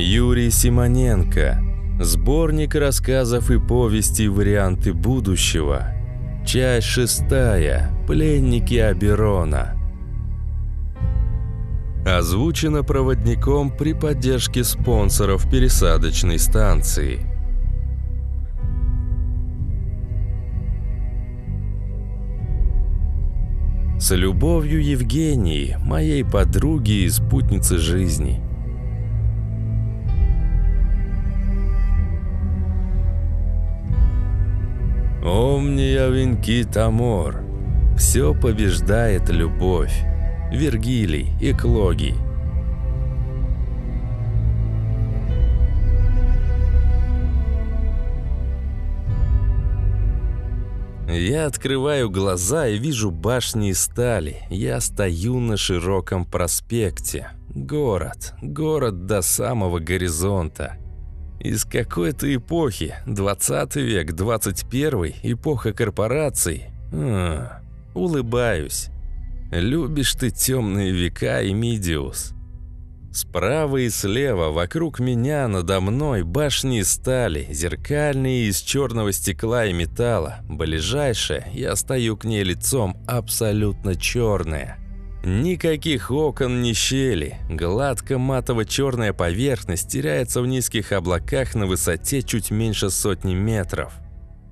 Юрий Симоненко. Сборник рассказов и повести «Варианты будущего». Часть шестая. Пленники Аберона. Озвучено проводником при поддержке спонсоров пересадочной станции. С любовью Евгении, моей подруги и спутницы жизни – «Омния венкит амор» – «Все побеждает любовь» – Вергилий, и Эклогий. Я открываю глаза и вижу башни из стали. Я стою на широком проспекте. Город. Город до самого горизонта. Из какой-то эпохи, 20 век, 21 эпоха корпораций. А, улыбаюсь. Любишь ты темные века Эмидиус. Справа и слева, вокруг меня, надо мной, башни стали, зеркальные из черного стекла и металла. Ближайшая, я стою к ней лицом, абсолютно черная. Никаких окон ни щели. Гладко матово-черная поверхность теряется в низких облаках на высоте чуть меньше сотни метров.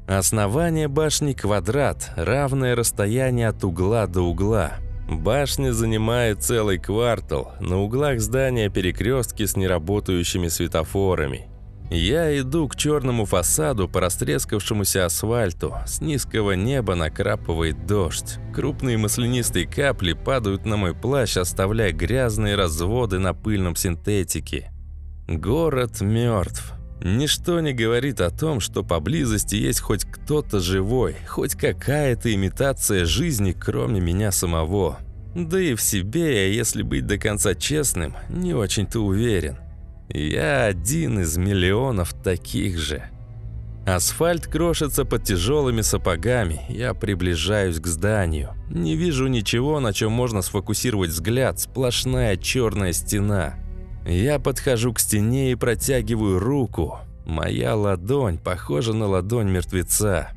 Основание башни – квадрат, равное расстояние от угла до угла. Башня занимает целый квартал, на углах здания перекрестки с неработающими светофорами. Я иду к черному фасаду по растрескавшемуся асфальту. С низкого неба накрапывает дождь. Крупные маслянистые капли падают на мой плащ, оставляя грязные разводы на пыльном синтетике. Город мертв. Ничто не говорит о том, что поблизости есть хоть кто-то живой, хоть какая-то имитация жизни, кроме меня самого. Да и в себе я, если быть до конца честным, не очень-то уверен. Я один из миллионов таких же. Асфальт крошится под тяжелыми сапогами, я приближаюсь к зданию. Не вижу ничего, на чем можно сфокусировать взгляд, сплошная черная стена. Я подхожу к стене и протягиваю руку. Моя ладонь похожа на ладонь мертвеца.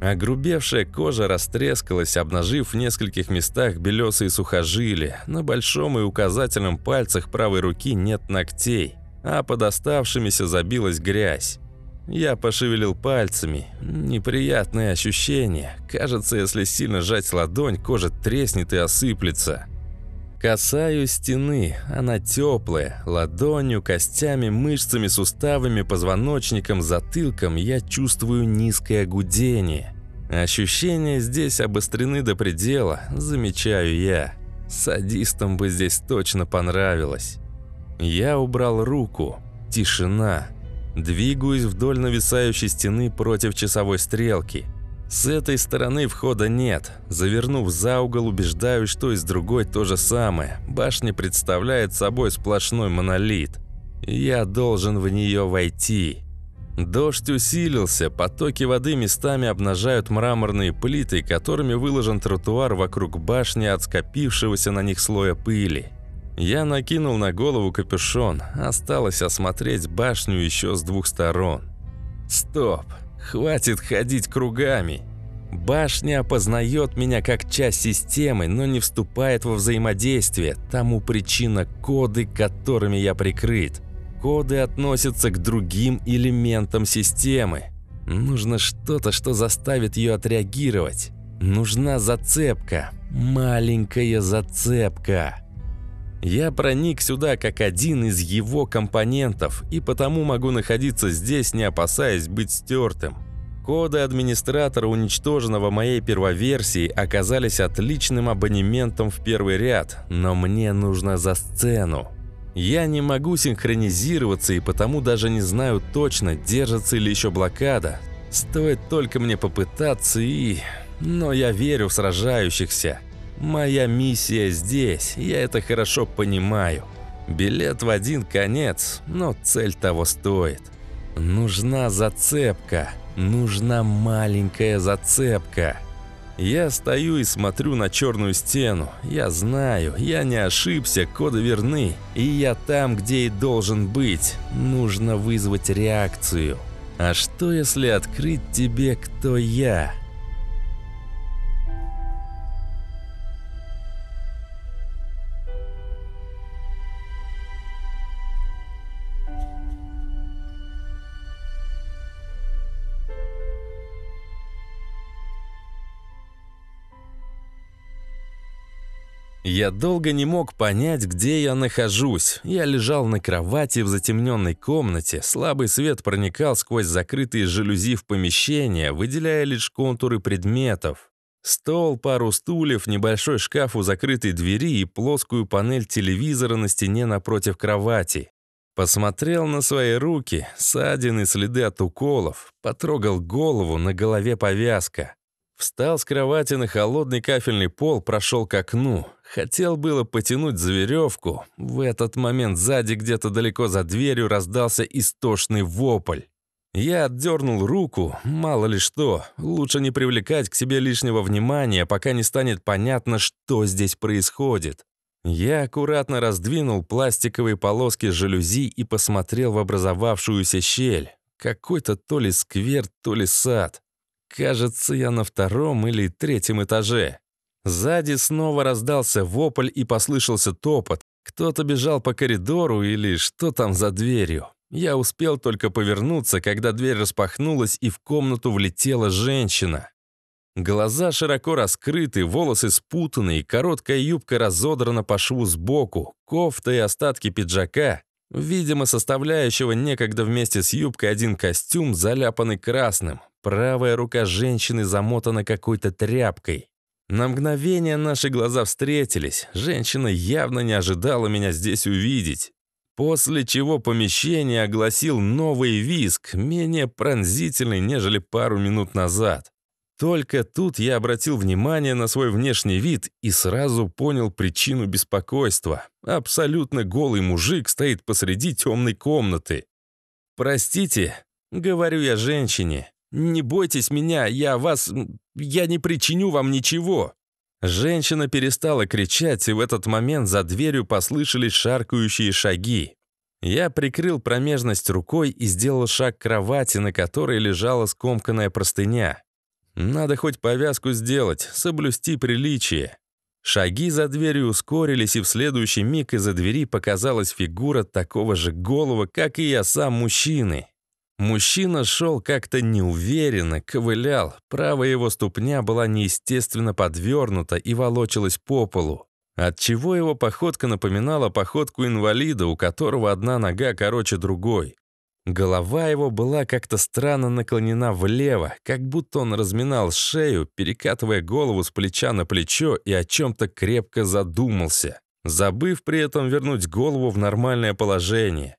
Огрубевшая кожа растрескалась, обнажив в нескольких местах белесые сухожилия. На большом и указательном пальцах правой руки нет ногтей а под оставшимися забилась грязь. Я пошевелил пальцами. Неприятные ощущения. Кажется, если сильно сжать ладонь, кожа треснет и осыплется. Касаюсь стены. Она теплая. Ладонью, костями, мышцами, суставами, позвоночником, затылком я чувствую низкое гудение. Ощущения здесь обострены до предела, замечаю я. Садистам бы здесь точно понравилось. Я убрал руку. Тишина. Двигаюсь вдоль нависающей стены против часовой стрелки. С этой стороны входа нет. Завернув за угол, убеждаюсь, что и с другой то же самое. Башня представляет собой сплошной монолит. Я должен в нее войти. Дождь усилился, потоки воды местами обнажают мраморные плиты, которыми выложен тротуар вокруг башни от скопившегося на них слоя пыли. Я накинул на голову капюшон, осталось осмотреть башню еще с двух сторон. Стоп, хватит ходить кругами. Башня опознает меня как часть системы, но не вступает во взаимодействие. Тому причина коды, которыми я прикрыт. Коды относятся к другим элементам системы. Нужно что-то, что заставит ее отреагировать. Нужна зацепка. Маленькая зацепка. Я проник сюда как один из его компонентов и потому могу находиться здесь, не опасаясь быть стертым. Коды администратора уничтоженного моей первоверсии оказались отличным абонементом в первый ряд, но мне нужно за сцену. Я не могу синхронизироваться и потому даже не знаю точно, держится ли еще блокада. Стоит только мне попытаться и... Но я верю в сражающихся. Моя миссия здесь, я это хорошо понимаю. Билет в один конец, но цель того стоит. Нужна зацепка, нужна маленькая зацепка. Я стою и смотрю на черную стену. Я знаю, я не ошибся, коды верны. И я там, где и должен быть. Нужно вызвать реакцию. А что, если открыть тебе, кто я? Я долго не мог понять, где я нахожусь. Я лежал на кровати в затемненной комнате, слабый свет проникал сквозь закрытые жалюзи в помещение, выделяя лишь контуры предметов. Стол, пару стульев, небольшой шкаф у закрытой двери и плоскую панель телевизора на стене напротив кровати. Посмотрел на свои руки, ссадины, следы от уколов, потрогал голову, на голове повязка. Встал с кровати на холодный кафельный пол, прошел к окну. Хотел было потянуть за веревку. В этот момент сзади, где-то далеко за дверью, раздался истошный вопль. Я отдернул руку, мало ли что. Лучше не привлекать к себе лишнего внимания, пока не станет понятно, что здесь происходит. Я аккуратно раздвинул пластиковые полоски жалюзи и посмотрел в образовавшуюся щель. Какой-то то ли сквер, то ли сад. Кажется, я на втором или третьем этаже. Сзади снова раздался вопль и послышался топот. Кто-то бежал по коридору или что там за дверью. Я успел только повернуться, когда дверь распахнулась, и в комнату влетела женщина. Глаза широко раскрыты, волосы спутаны, короткая юбка разодрана по шву сбоку, кофта и остатки пиджака, видимо, составляющего некогда вместе с юбкой один костюм, заляпанный красным. Правая рука женщины замотана какой-то тряпкой. На мгновение наши глаза встретились. Женщина явно не ожидала меня здесь увидеть. После чего помещение огласил новый визг, менее пронзительный, нежели пару минут назад. Только тут я обратил внимание на свой внешний вид и сразу понял причину беспокойства. Абсолютно голый мужик стоит посреди темной комнаты. «Простите», — говорю я женщине, «Не бойтесь меня, я вас... я не причиню вам ничего!» Женщина перестала кричать, и в этот момент за дверью послышались шаркающие шаги. Я прикрыл промежность рукой и сделал шаг к кровати, на которой лежала скомканная простыня. Надо хоть повязку сделать, соблюсти приличие. Шаги за дверью ускорились, и в следующий миг из-за двери показалась фигура такого же голого, как и я сам мужчины. Мужчина шел как-то неуверенно, ковылял, правая его ступня была неестественно подвернута и волочилась по полу, отчего его походка напоминала походку инвалида, у которого одна нога короче другой. Голова его была как-то странно наклонена влево, как будто он разминал шею, перекатывая голову с плеча на плечо и о чем-то крепко задумался, забыв при этом вернуть голову в нормальное положение.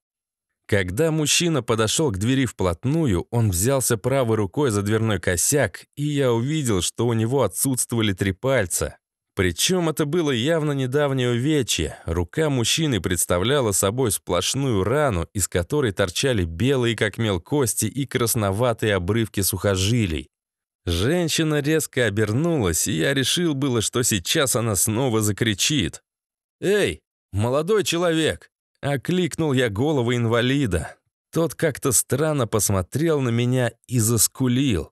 Когда мужчина подошел к двери вплотную, он взялся правой рукой за дверной косяк, и я увидел, что у него отсутствовали три пальца. Причем это было явно недавнее увечье. Рука мужчины представляла собой сплошную рану, из которой торчали белые как мел кости и красноватые обрывки сухожилий. Женщина резко обернулась, и я решил было, что сейчас она снова закричит. «Эй, молодой человек!» Окликнул я голову инвалида. Тот как-то странно посмотрел на меня и заскулил.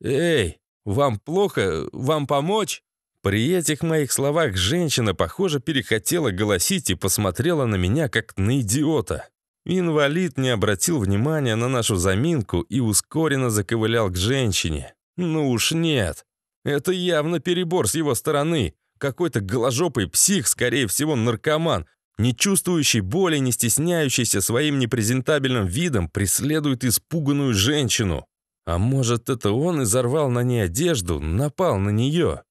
«Эй, вам плохо? Вам помочь?» При этих моих словах женщина, похоже, перехотела голосить и посмотрела на меня, как на идиота. Инвалид не обратил внимания на нашу заминку и ускоренно заковылял к женщине. «Ну уж нет. Это явно перебор с его стороны. Какой-то голожопый псих, скорее всего, наркоман, не чувствующий боли, не стесняющийся своим непрезентабельным видом, преследует испуганную женщину. А может, это он изорвал на ней одежду, напал на нее?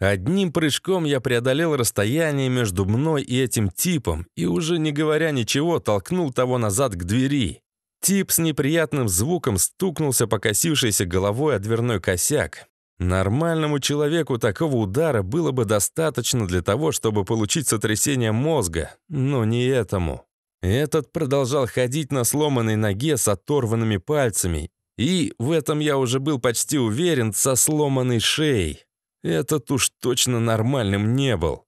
Одним прыжком я преодолел расстояние между мной и этим типом и, уже не говоря ничего, толкнул того назад к двери. Тип с неприятным звуком стукнулся покосившейся головой о дверной косяк. Нормальному человеку такого удара было бы достаточно для того, чтобы получить сотрясение мозга, но не этому. Этот продолжал ходить на сломанной ноге с оторванными пальцами и, в этом я уже был почти уверен, со сломанной шеей. Этот уж точно нормальным не был.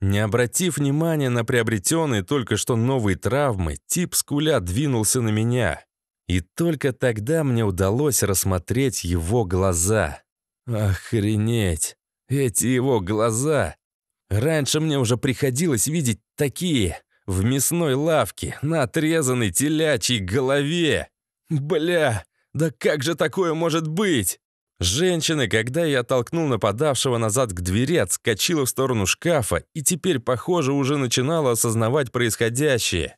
Не обратив внимания на приобретенные только что новые травмы, тип скуля двинулся на меня. И только тогда мне удалось рассмотреть его глаза. Охренеть! Эти его глаза! Раньше мне уже приходилось видеть такие. В мясной лавке, на отрезанной телячьей голове. Бля, да как же такое может быть? Женщина, когда я толкнул нападавшего назад к двери, отскочила в сторону шкафа и теперь, похоже, уже начинала осознавать происходящее.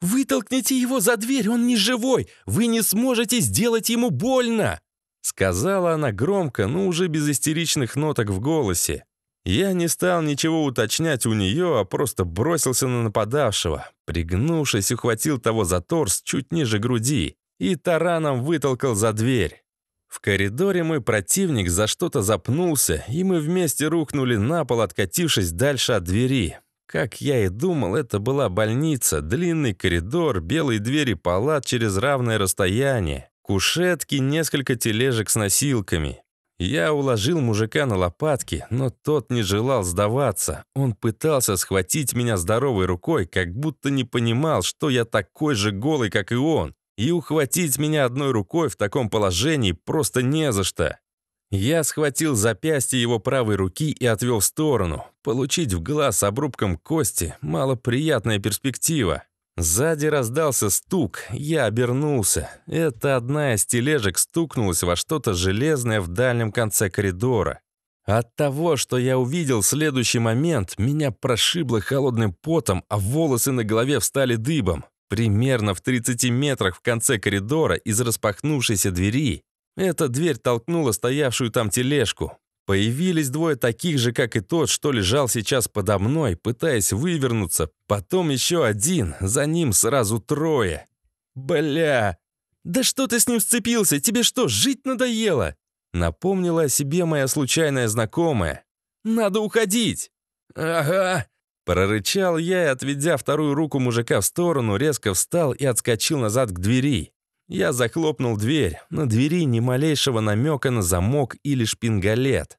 «Вытолкните его за дверь, он не живой! Вы не сможете сделать ему больно!» Сказала она громко, но уже без истеричных ноток в голосе. Я не стал ничего уточнять у нее, а просто бросился на нападавшего. Пригнувшись, ухватил того за торс чуть ниже груди и тараном вытолкал за дверь. В коридоре мой противник за что-то запнулся, и мы вместе рухнули на пол, откатившись дальше от двери. Как я и думал, это была больница, длинный коридор, белые двери палат через равное расстояние. Кушетки, несколько тележек с носилками. Я уложил мужика на лопатки, но тот не желал сдаваться. Он пытался схватить меня здоровой рукой, как будто не понимал, что я такой же голый, как и он. И ухватить меня одной рукой в таком положении просто не за что. Я схватил запястье его правой руки и отвел в сторону. Получить в глаз обрубком кости — малоприятная перспектива. Сзади раздался стук, я обернулся. Это одна из тележек стукнулась во что-то железное в дальнем конце коридора. От того, что я увидел следующий момент, меня прошибло холодным потом, а волосы на голове встали дыбом. Примерно в 30 метрах в конце коридора из распахнувшейся двери эта дверь толкнула стоявшую там тележку. Появились двое таких же, как и тот, что лежал сейчас подо мной, пытаясь вывернуться. Потом еще один, за ним сразу трое. Бля! Да что ты с ним сцепился? Тебе что, жить надоело? Напомнила о себе моя случайная знакомая. Надо уходить! Ага! Прорычал я и, отведя вторую руку мужика в сторону, резко встал и отскочил назад к двери. Я захлопнул дверь. На двери ни малейшего намека на замок или шпингалет.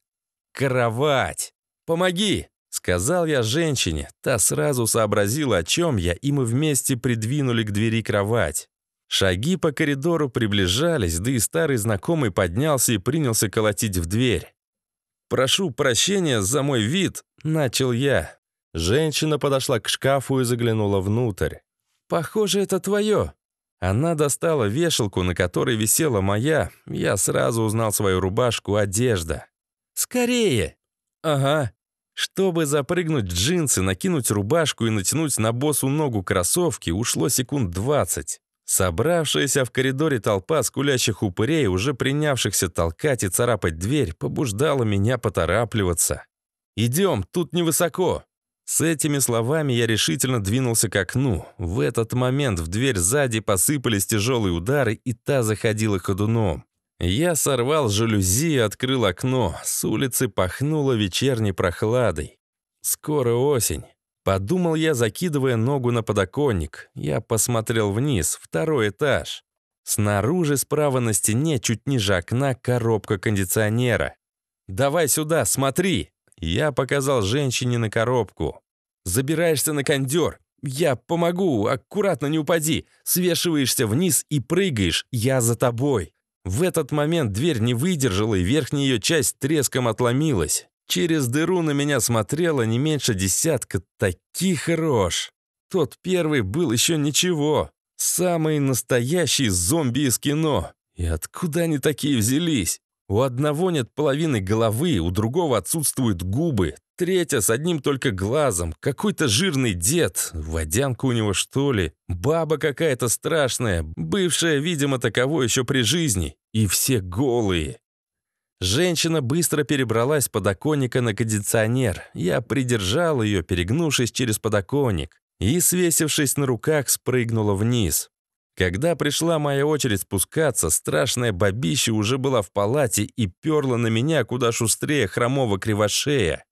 «Кровать! Помоги!» — сказал я женщине. Та сразу сообразила, о чем я, и мы вместе придвинули к двери кровать. Шаги по коридору приближались, да и старый знакомый поднялся и принялся колотить в дверь. «Прошу прощения за мой вид», — начал я. Женщина подошла к шкафу и заглянула внутрь. «Похоже, это твое», она достала вешалку, на которой висела моя. Я сразу узнал свою рубашку, одежда. «Скорее!» «Ага». Чтобы запрыгнуть в джинсы, накинуть рубашку и натянуть на боссу ногу кроссовки, ушло секунд 20. Собравшаяся в коридоре толпа скулящих упырей, уже принявшихся толкать и царапать дверь, побуждала меня поторапливаться. «Идем, тут невысоко!» С этими словами я решительно двинулся к окну. В этот момент в дверь сзади посыпались тяжелые удары, и та заходила ходуном. Я сорвал жалюзи и открыл окно. С улицы пахнуло вечерней прохладой. «Скоро осень». Подумал я, закидывая ногу на подоконник. Я посмотрел вниз, второй этаж. Снаружи, справа на стене, чуть ниже окна, коробка кондиционера. «Давай сюда, смотри!» Я показал женщине на коробку. «Забираешься на кондер. Я помогу, аккуратно не упади. Свешиваешься вниз и прыгаешь. Я за тобой». В этот момент дверь не выдержала, и верхняя ее часть треском отломилась. Через дыру на меня смотрела не меньше десятка таких рож. Тот первый был еще ничего. Самый настоящий зомби из кино. И откуда они такие взялись? У одного нет половины головы, у другого отсутствуют губы, третья с одним только глазом, какой-то жирный дед, водянка у него что ли, баба какая-то страшная, бывшая, видимо, таковой еще при жизни, и все голые. Женщина быстро перебралась с подоконника на кондиционер. Я придержал ее, перегнувшись через подоконник, и, свесившись на руках, спрыгнула вниз. Когда пришла моя очередь спускаться, страшная бабища уже была в палате и перла на меня куда шустрее хромого кривошея.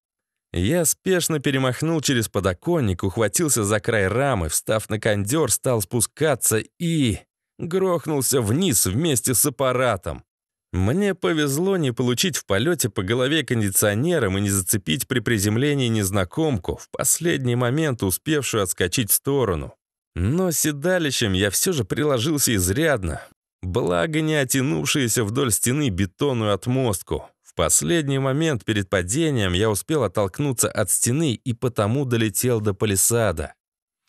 Я спешно перемахнул через подоконник, ухватился за край рамы, встав на кондер, стал спускаться и... грохнулся вниз вместе с аппаратом. Мне повезло не получить в полете по голове кондиционером и не зацепить при приземлении незнакомку, в последний момент успевшую отскочить в сторону. Но седалищем я все же приложился изрядно. Благо не отянувшиеся вдоль стены бетонную отмостку. В последний момент перед падением я успел оттолкнуться от стены и потому долетел до палисада.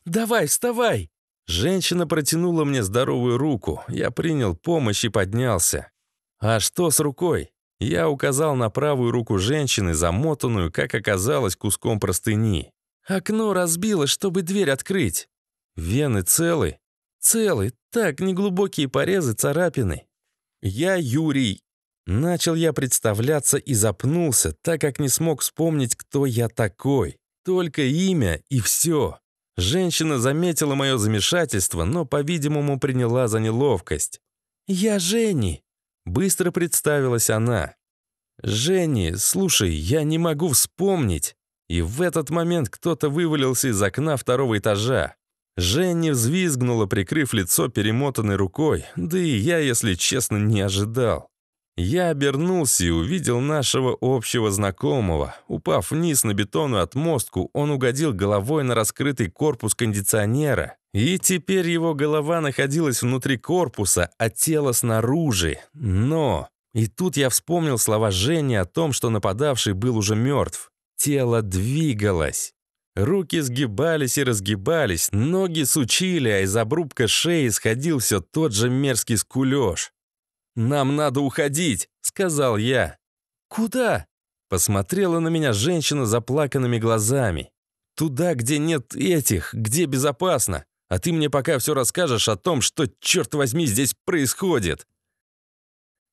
«Давай, вставай!» Женщина протянула мне здоровую руку. Я принял помощь и поднялся. «А что с рукой?» Я указал на правую руку женщины, замотанную, как оказалось, куском простыни. «Окно разбилось, чтобы дверь открыть». Вены целы? Целы. Так, неглубокие порезы, царапины. Я Юрий. Начал я представляться и запнулся, так как не смог вспомнить, кто я такой. Только имя и все. Женщина заметила мое замешательство, но, по-видимому, приняла за неловкость. «Я Жени!» Быстро представилась она. «Жени, слушай, я не могу вспомнить!» И в этот момент кто-то вывалился из окна второго этажа. Женя взвизгнула, прикрыв лицо перемотанной рукой, да и я, если честно, не ожидал. Я обернулся и увидел нашего общего знакомого. Упав вниз на бетонную отмостку, он угодил головой на раскрытый корпус кондиционера. И теперь его голова находилась внутри корпуса, а тело снаружи. Но... И тут я вспомнил слова Жени о том, что нападавший был уже мертв. Тело двигалось. Руки сгибались и разгибались, ноги сучили, а из обрубка шеи сходил все тот же мерзкий скулеж. «Нам надо уходить», — сказал я. «Куда?» — посмотрела на меня женщина заплаканными глазами. «Туда, где нет этих, где безопасно. А ты мне пока все расскажешь о том, что, черт возьми, здесь происходит».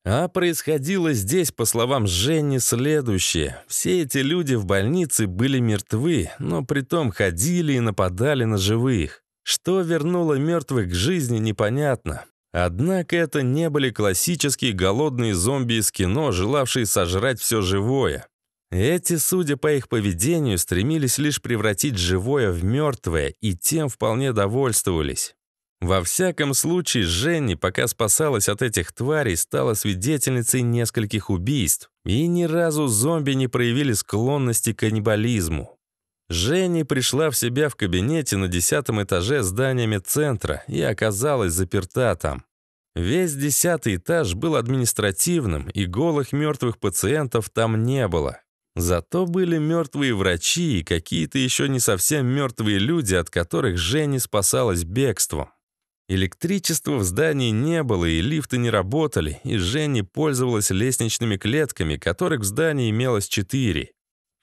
А происходило здесь, по словам Жени, следующее. Все эти люди в больнице были мертвы, но притом ходили и нападали на живых. Что вернуло мертвых к жизни, непонятно. Однако это не были классические голодные зомби из кино, желавшие сожрать все живое. Эти, судя по их поведению, стремились лишь превратить живое в мертвое, и тем вполне довольствовались. Во всяком случае, Женни, пока спасалась от этих тварей, стала свидетельницей нескольких убийств, и ни разу зомби не проявили склонности к каннибализму. Женни пришла в себя в кабинете на десятом этаже здания медцентра и оказалась заперта там. Весь десятый этаж был административным, и голых мертвых пациентов там не было. Зато были мертвые врачи и какие-то еще не совсем мертвые люди, от которых Женни спасалась бегством. Электричества в здании не было, и лифты не работали, и Женя пользовалась лестничными клетками, которых в здании имелось четыре.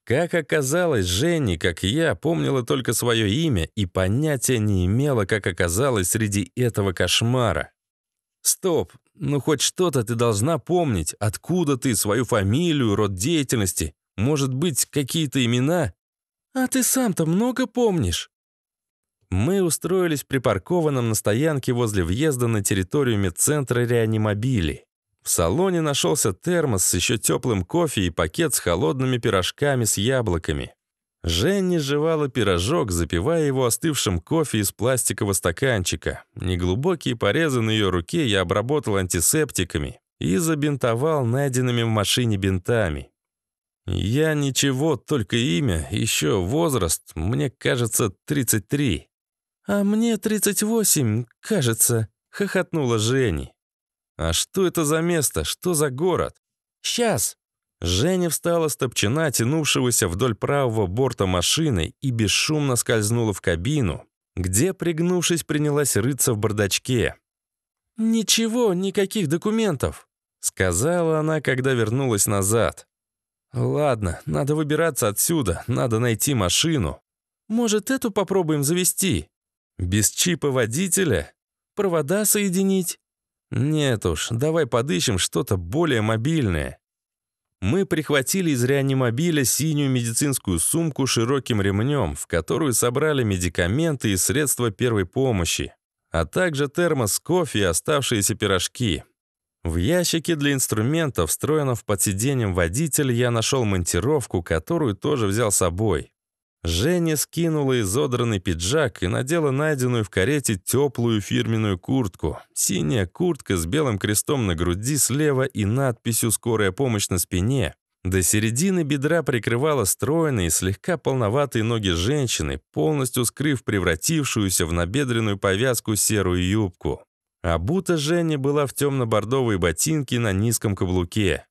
Как оказалось, Женя, как и я, помнила только свое имя и понятия не имела, как оказалось среди этого кошмара. «Стоп, ну хоть что-то ты должна помнить, откуда ты, свою фамилию, род деятельности, может быть, какие-то имена?» «А ты сам-то много помнишь?» Мы устроились припаркованном на стоянке возле въезда на территорию медцентра реанимобили. В салоне нашелся термос с еще теплым кофе и пакет с холодными пирожками с яблоками. Женя жевала пирожок, запивая его остывшим кофе из пластикового стаканчика. Неглубокие порезы на ее руке я обработал антисептиками и забинтовал найденными в машине бинтами. Я ничего, только имя, еще возраст, мне кажется, 33. «А мне 38, кажется», — хохотнула Женя. «А что это за место? Что за город?» «Сейчас!» Женя встала с топчина, тянувшегося вдоль правого борта машины, и бесшумно скользнула в кабину, где, пригнувшись, принялась рыться в бардачке. «Ничего, никаких документов», — сказала она, когда вернулась назад. «Ладно, надо выбираться отсюда, надо найти машину. Может, эту попробуем завести?» Без чипа водителя? Провода соединить? Нет уж, давай подыщем что-то более мобильное. Мы прихватили из реанимобиля синюю медицинскую сумку широким ремнем, в которую собрали медикаменты и средства первой помощи, а также термос кофе и оставшиеся пирожки. В ящике для инструментов, встроенном в сиденьем водитель, я нашел монтировку, которую тоже взял с собой. Женя скинула изодранный пиджак и надела найденную в карете теплую фирменную куртку. Синяя куртка с белым крестом на груди слева и надписью «Скорая помощь» на спине. До середины бедра прикрывала стройные, слегка полноватые ноги женщины, полностью скрыв превратившуюся в набедренную повязку серую юбку. Обута а Женя была в темно бордовой ботинке на низком каблуке.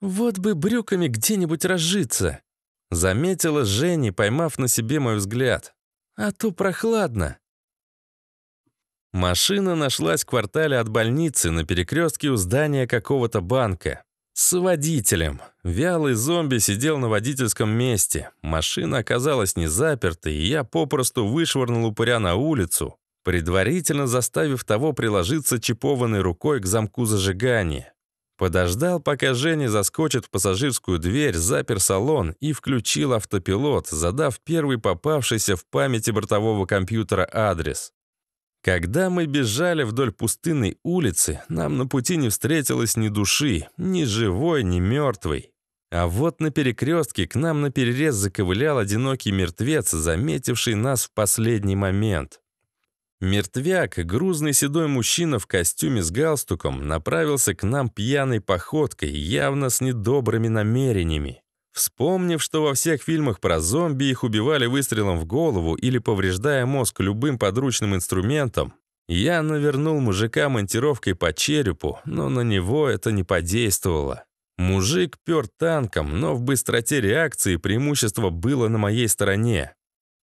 «Вот бы брюками где-нибудь разжиться!» Заметила Женя, поймав на себе мой взгляд. «А то прохладно». Машина нашлась в квартале от больницы на перекрестке у здания какого-то банка. С водителем. Вялый зомби сидел на водительском месте. Машина оказалась не запертой, и я попросту вышвырнул упыря на улицу, предварительно заставив того приложиться чипованной рукой к замку зажигания. Подождал, пока Женя заскочит в пассажирскую дверь, запер салон и включил автопилот, задав первый попавшийся в памяти бортового компьютера адрес. Когда мы бежали вдоль пустынной улицы, нам на пути не встретилось ни души, ни живой, ни мертвой. А вот на перекрестке к нам на перерез заковылял одинокий мертвец, заметивший нас в последний момент. Мертвяк, грузный седой мужчина в костюме с галстуком, направился к нам пьяной походкой, явно с недобрыми намерениями. Вспомнив, что во всех фильмах про зомби их убивали выстрелом в голову или повреждая мозг любым подручным инструментом, я навернул мужика монтировкой по черепу, но на него это не подействовало. Мужик пёр танком, но в быстроте реакции преимущество было на моей стороне.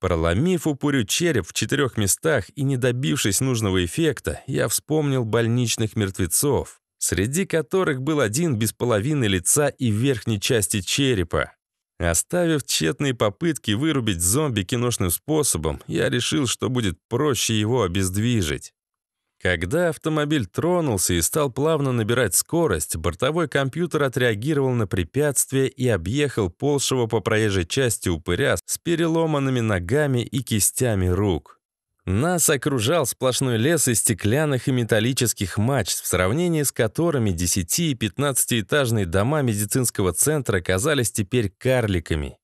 Проломив упырю череп в четырех местах и не добившись нужного эффекта, я вспомнил больничных мертвецов, среди которых был один без половины лица и верхней части черепа. Оставив тщетные попытки вырубить зомби киношным способом, я решил, что будет проще его обездвижить. Когда автомобиль тронулся и стал плавно набирать скорость, бортовой компьютер отреагировал на препятствие и объехал полшего по проезжей части упыря с переломанными ногами и кистями рук. Нас окружал сплошной лес из стеклянных и металлических мачт, в сравнении с которыми 10- и 15-этажные дома медицинского центра казались теперь карликами.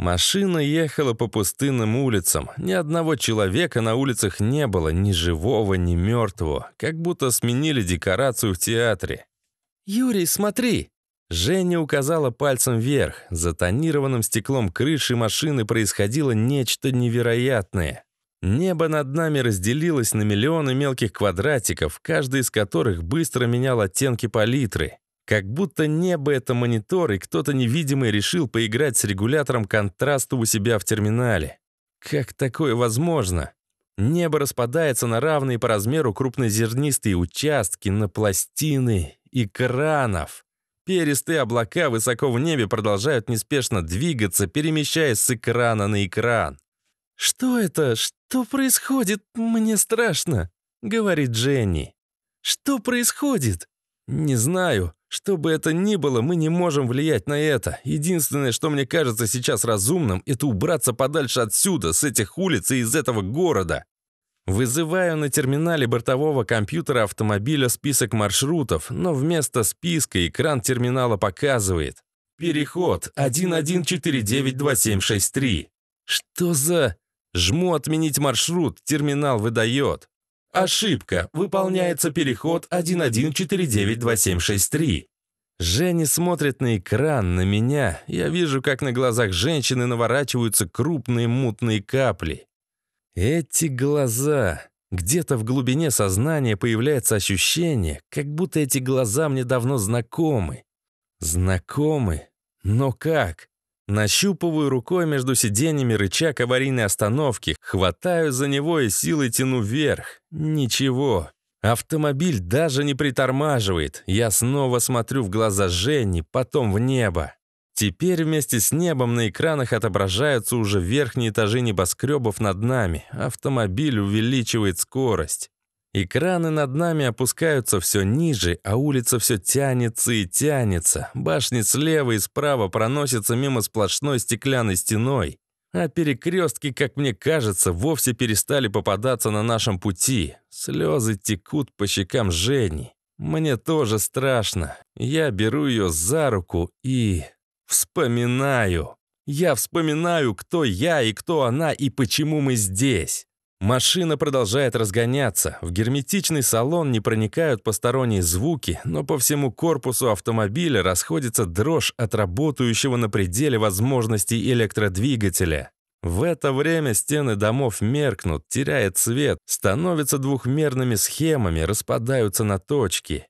Машина ехала по пустынным улицам. Ни одного человека на улицах не было, ни живого, ни мертвого. Как будто сменили декорацию в театре. «Юрий, смотри!» Женя указала пальцем вверх. За тонированным стеклом крыши машины происходило нечто невероятное. Небо над нами разделилось на миллионы мелких квадратиков, каждый из которых быстро менял оттенки палитры. Как будто небо — это монитор, и кто-то невидимый решил поиграть с регулятором контраста у себя в терминале. Как такое возможно? Небо распадается на равные по размеру крупнозернистые участки, на пластины экранов. Перистые облака высоко в небе продолжают неспешно двигаться, перемещаясь с экрана на экран. «Что это? Что происходит? Мне страшно!» — говорит Дженни. «Что происходит?» «Не знаю. Что бы это ни было, мы не можем влиять на это. Единственное, что мне кажется сейчас разумным, это убраться подальше отсюда, с этих улиц и из этого города. Вызываю на терминале бортового компьютера автомобиля список маршрутов, но вместо списка экран терминала показывает. Переход 11492763. Что за... Жму «Отменить маршрут», терминал выдает. Ошибка. Выполняется переход 11492763. Женя смотрит на экран, на меня. Я вижу, как на глазах женщины наворачиваются крупные мутные капли. Эти глаза. Где-то в глубине сознания появляется ощущение, как будто эти глаза мне давно знакомы. Знакомы? Но как? Нащупываю рукой между сиденьями рычаг аварийной остановки, хватаю за него и силой тяну вверх. Ничего. Автомобиль даже не притормаживает. Я снова смотрю в глаза Жени, потом в небо. Теперь вместе с небом на экранах отображаются уже верхние этажи небоскребов над нами. Автомобиль увеличивает скорость. Экраны над нами опускаются все ниже, а улица все тянется и тянется. Башни слева и справа проносятся мимо сплошной стеклянной стеной. А перекрестки, как мне кажется, вовсе перестали попадаться на нашем пути. Слезы текут по щекам Жени. Мне тоже страшно. Я беру ее за руку и... Вспоминаю. Я вспоминаю, кто я и кто она и почему мы здесь. Машина продолжает разгоняться, в герметичный салон не проникают посторонние звуки, но по всему корпусу автомобиля расходится дрожь от работающего на пределе возможностей электродвигателя. В это время стены домов меркнут, теряет цвет, становятся двухмерными схемами, распадаются на точки.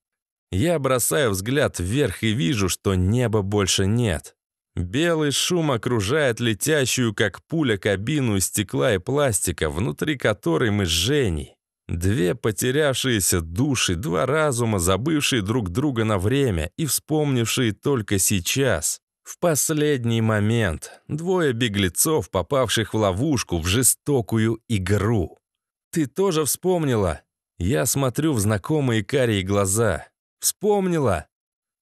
Я бросаю взгляд вверх и вижу, что неба больше нет. Белый шум окружает летящую, как пуля, кабину из стекла и пластика, внутри которой мы с Женей. Две потерявшиеся души, два разума, забывшие друг друга на время и вспомнившие только сейчас. В последний момент двое беглецов, попавших в ловушку, в жестокую игру. «Ты тоже вспомнила?» Я смотрю в знакомые карие глаза. «Вспомнила?»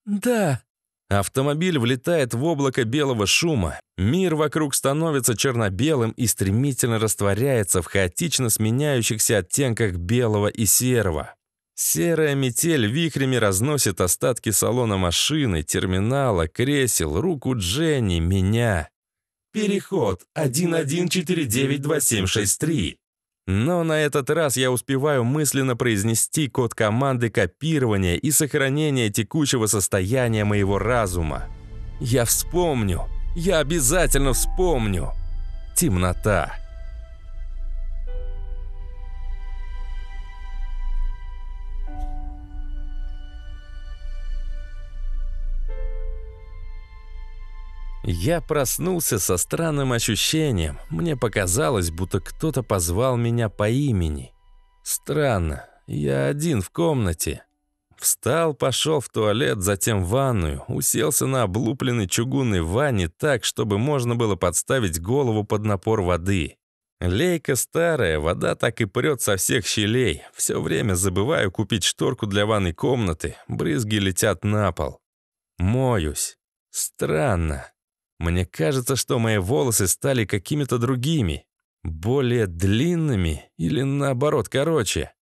«Да», Автомобиль влетает в облако белого шума. Мир вокруг становится черно-белым и стремительно растворяется в хаотично сменяющихся оттенках белого и серого. Серая метель вихрями разносит остатки салона машины, терминала, кресел, руку Дженни, меня. Переход 11492763. Но на этот раз я успеваю мысленно произнести код команды копирования и сохранения текущего состояния моего разума. Я вспомню. Я обязательно вспомню. Темнота. Я проснулся со странным ощущением. Мне показалось, будто кто-то позвал меня по имени. Странно, я один в комнате. Встал, пошел в туалет, затем в ванную, уселся на облупленной чугунной ванне так, чтобы можно было подставить голову под напор воды. Лейка старая, вода так и прет со всех щелей. Все время забываю купить шторку для ванной комнаты, брызги летят на пол. Моюсь. Странно. Мне кажется, что мои волосы стали какими-то другими, более длинными или наоборот короче.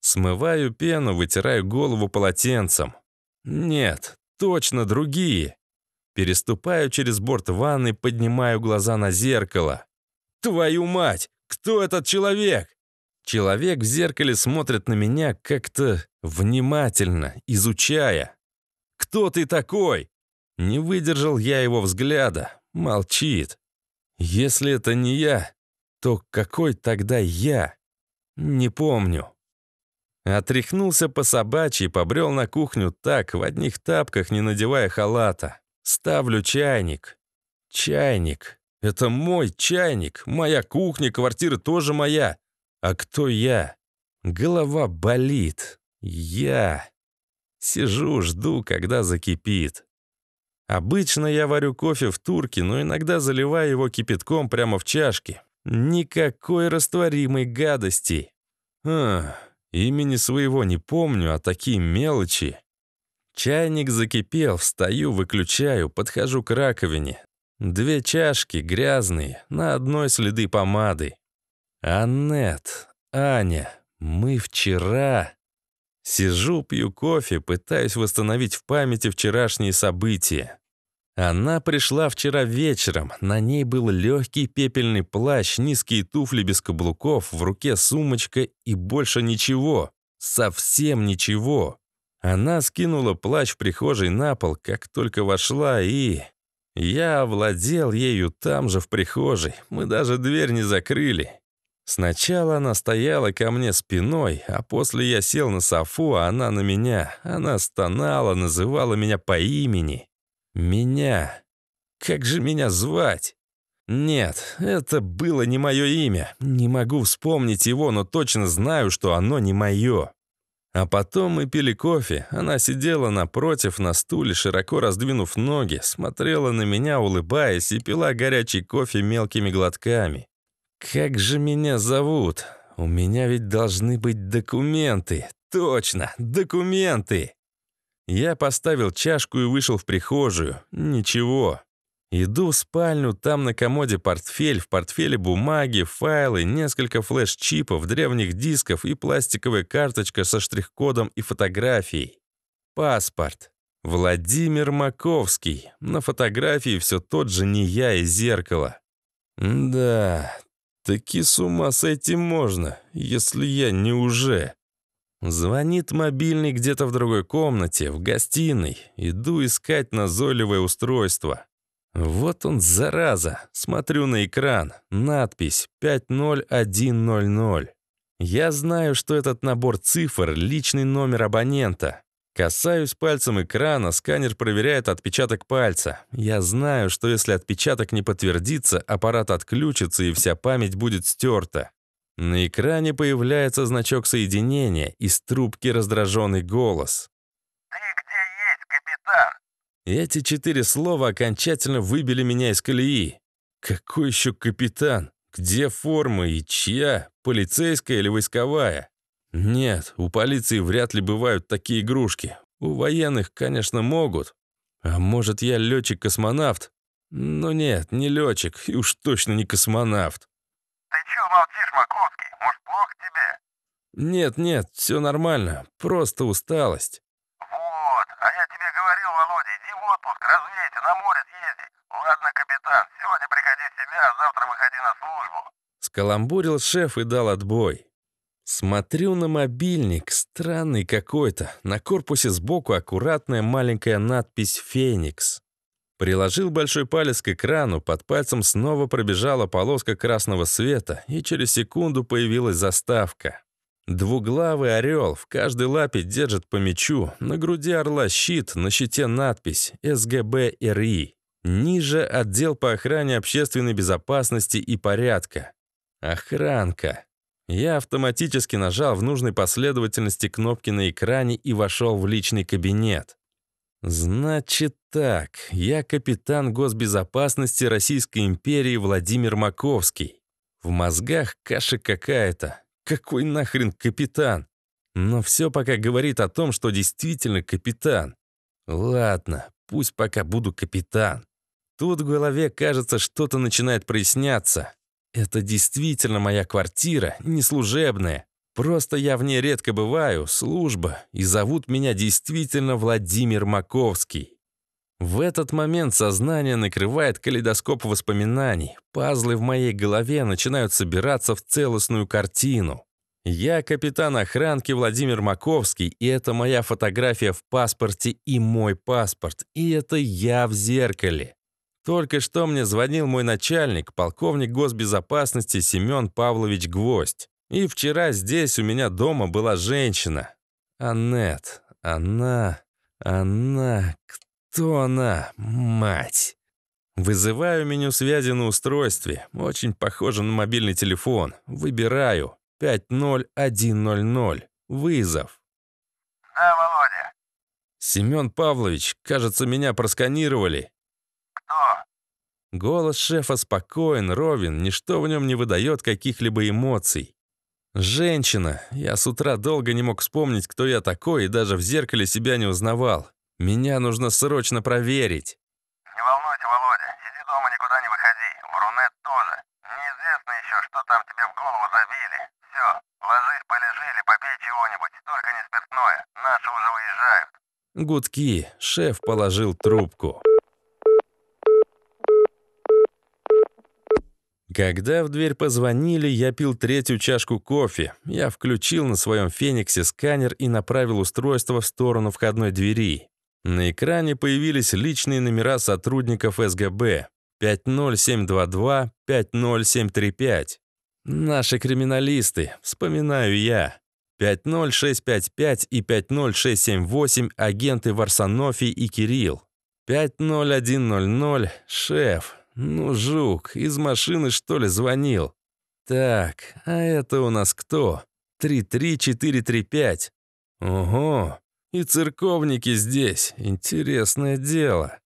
Смываю пену, вытираю голову полотенцем. Нет, точно другие. Переступаю через борт ванны, поднимаю глаза на зеркало. Твою мать! Кто этот человек? Человек в зеркале смотрит на меня как-то внимательно, изучая. «Кто ты такой? Не выдержал я его взгляда. Молчит. Если это не я, то какой тогда я? Не помню. Отряхнулся по собачьи, побрел на кухню так, в одних тапках, не надевая халата. Ставлю чайник. Чайник. Это мой чайник. Моя кухня, квартира тоже моя. А кто я? Голова болит. Я. Сижу, жду, когда закипит. Обычно я варю кофе в турке, но иногда заливаю его кипятком прямо в чашке. Никакой растворимой гадости. Ах, имени своего не помню, а такие мелочи. Чайник закипел, встаю, выключаю, подхожу к раковине. Две чашки, грязные, на одной следы помады. Аннет, Аня, мы вчера... Сижу, пью кофе, пытаюсь восстановить в памяти вчерашние события. Она пришла вчера вечером, на ней был легкий пепельный плащ, низкие туфли без каблуков, в руке сумочка и больше ничего. Совсем ничего. Она скинула плащ в прихожей на пол, как только вошла, и... Я овладел ею там же, в прихожей. Мы даже дверь не закрыли. Сначала она стояла ко мне спиной, а после я сел на софу, а она на меня. Она стонала, называла меня по имени. Меня. Как же меня звать? Нет, это было не мое имя. Не могу вспомнить его, но точно знаю, что оно не мое. А потом мы пили кофе. Она сидела напротив на стуле, широко раздвинув ноги, смотрела на меня, улыбаясь, и пила горячий кофе мелкими глотками. «Как же меня зовут? У меня ведь должны быть документы. Точно, документы!» Я поставил чашку и вышел в прихожую. Ничего. Иду в спальню, там на комоде портфель, в портфеле бумаги, файлы, несколько флеш-чипов, древних дисков и пластиковая карточка со штрих-кодом и фотографией. Паспорт. Владимир Маковский. На фотографии все тот же не я и зеркало. Да, таки с ума сойти можно, если я не уже. Звонит мобильный где-то в другой комнате, в гостиной. Иду искать назойливое устройство. Вот он, зараза. Смотрю на экран. Надпись 50100. Я знаю, что этот набор цифр — личный номер абонента. Касаюсь пальцем экрана, сканер проверяет отпечаток пальца. Я знаю, что если отпечаток не подтвердится, аппарат отключится и вся память будет стерта. На экране появляется значок соединения, и с трубки раздраженный голос. «Ты где есть, капитан?» Эти четыре слова окончательно выбили меня из колеи. Какой еще капитан? Где форма и чья? Полицейская или войсковая? Нет, у полиции вряд ли бывают такие игрушки. У военных, конечно, могут. А может, я летчик-космонавт? Но нет, не летчик и уж точно не космонавт. Чего молчишь, Маковский? Может, плохо тебе? Нет, нет, все нормально. Просто усталость. Вот, а я тебе говорил, Володя, иди в отпуск, развейся, на море съезди. Ладно, капитан, сегодня приходи в себя, а завтра выходи на службу. Скаламбурил шеф и дал отбой. Смотрю на мобильник, странный какой-то. На корпусе сбоку аккуратная маленькая надпись «Феникс». Приложил большой палец к экрану, под пальцем снова пробежала полоска красного света, и через секунду появилась заставка. Двуглавый орел в каждой лапе держит по мячу, на груди орла щит, на щите надпись «СГБ РИ». Ниже отдел по охране общественной безопасности и порядка. Охранка. Я автоматически нажал в нужной последовательности кнопки на экране и вошел в личный кабинет. «Значит так, я капитан госбезопасности Российской империи Владимир Маковский. В мозгах каша какая-то. Какой нахрен капитан? Но все пока говорит о том, что действительно капитан. Ладно, пусть пока буду капитан. Тут в голове, кажется, что-то начинает проясняться. Это действительно моя квартира, не служебная. Просто я в ней редко бываю, служба, и зовут меня действительно Владимир Маковский. В этот момент сознание накрывает калейдоскоп воспоминаний. Пазлы в моей голове начинают собираться в целостную картину. Я капитан охранки Владимир Маковский, и это моя фотография в паспорте и мой паспорт, и это я в зеркале. Только что мне звонил мой начальник, полковник госбезопасности Семен Павлович Гвоздь. И вчера здесь у меня дома была женщина. Аннет. Она... Она... Кто она? Мать. Вызываю меню связи на устройстве. Очень похоже на мобильный телефон. Выбираю. 50100. Вызов. Да, Володя. Семен Павлович, кажется, меня просканировали. Кто? Голос шефа спокоен, ровен, ничто в нем не выдает каких-либо эмоций. Женщина. Я с утра долго не мог вспомнить, кто я такой, и даже в зеркале себя не узнавал. Меня нужно срочно проверить. Не волнуйся, Володя. Сиди дома, никуда не выходи. В рунет тоже. Неизвестно еще, что там тебе в голову забили. Все, ложись, полежи или попей чего-нибудь. Только не спиртное. Наши уже уезжают. Гудки. Шеф положил трубку. Когда в дверь позвонили, я пил третью чашку кофе. Я включил на своем «Фениксе» сканер и направил устройство в сторону входной двери. На экране появились личные номера сотрудников СГБ. 50722, 50735. Наши криминалисты, вспоминаю я. 50655 и 50678 агенты Варсонофий и Кирилл. 50100 шеф. Ну, жук, из машины, что ли, звонил? Так, а это у нас кто? 33435. Ого, и церковники здесь. Интересное дело.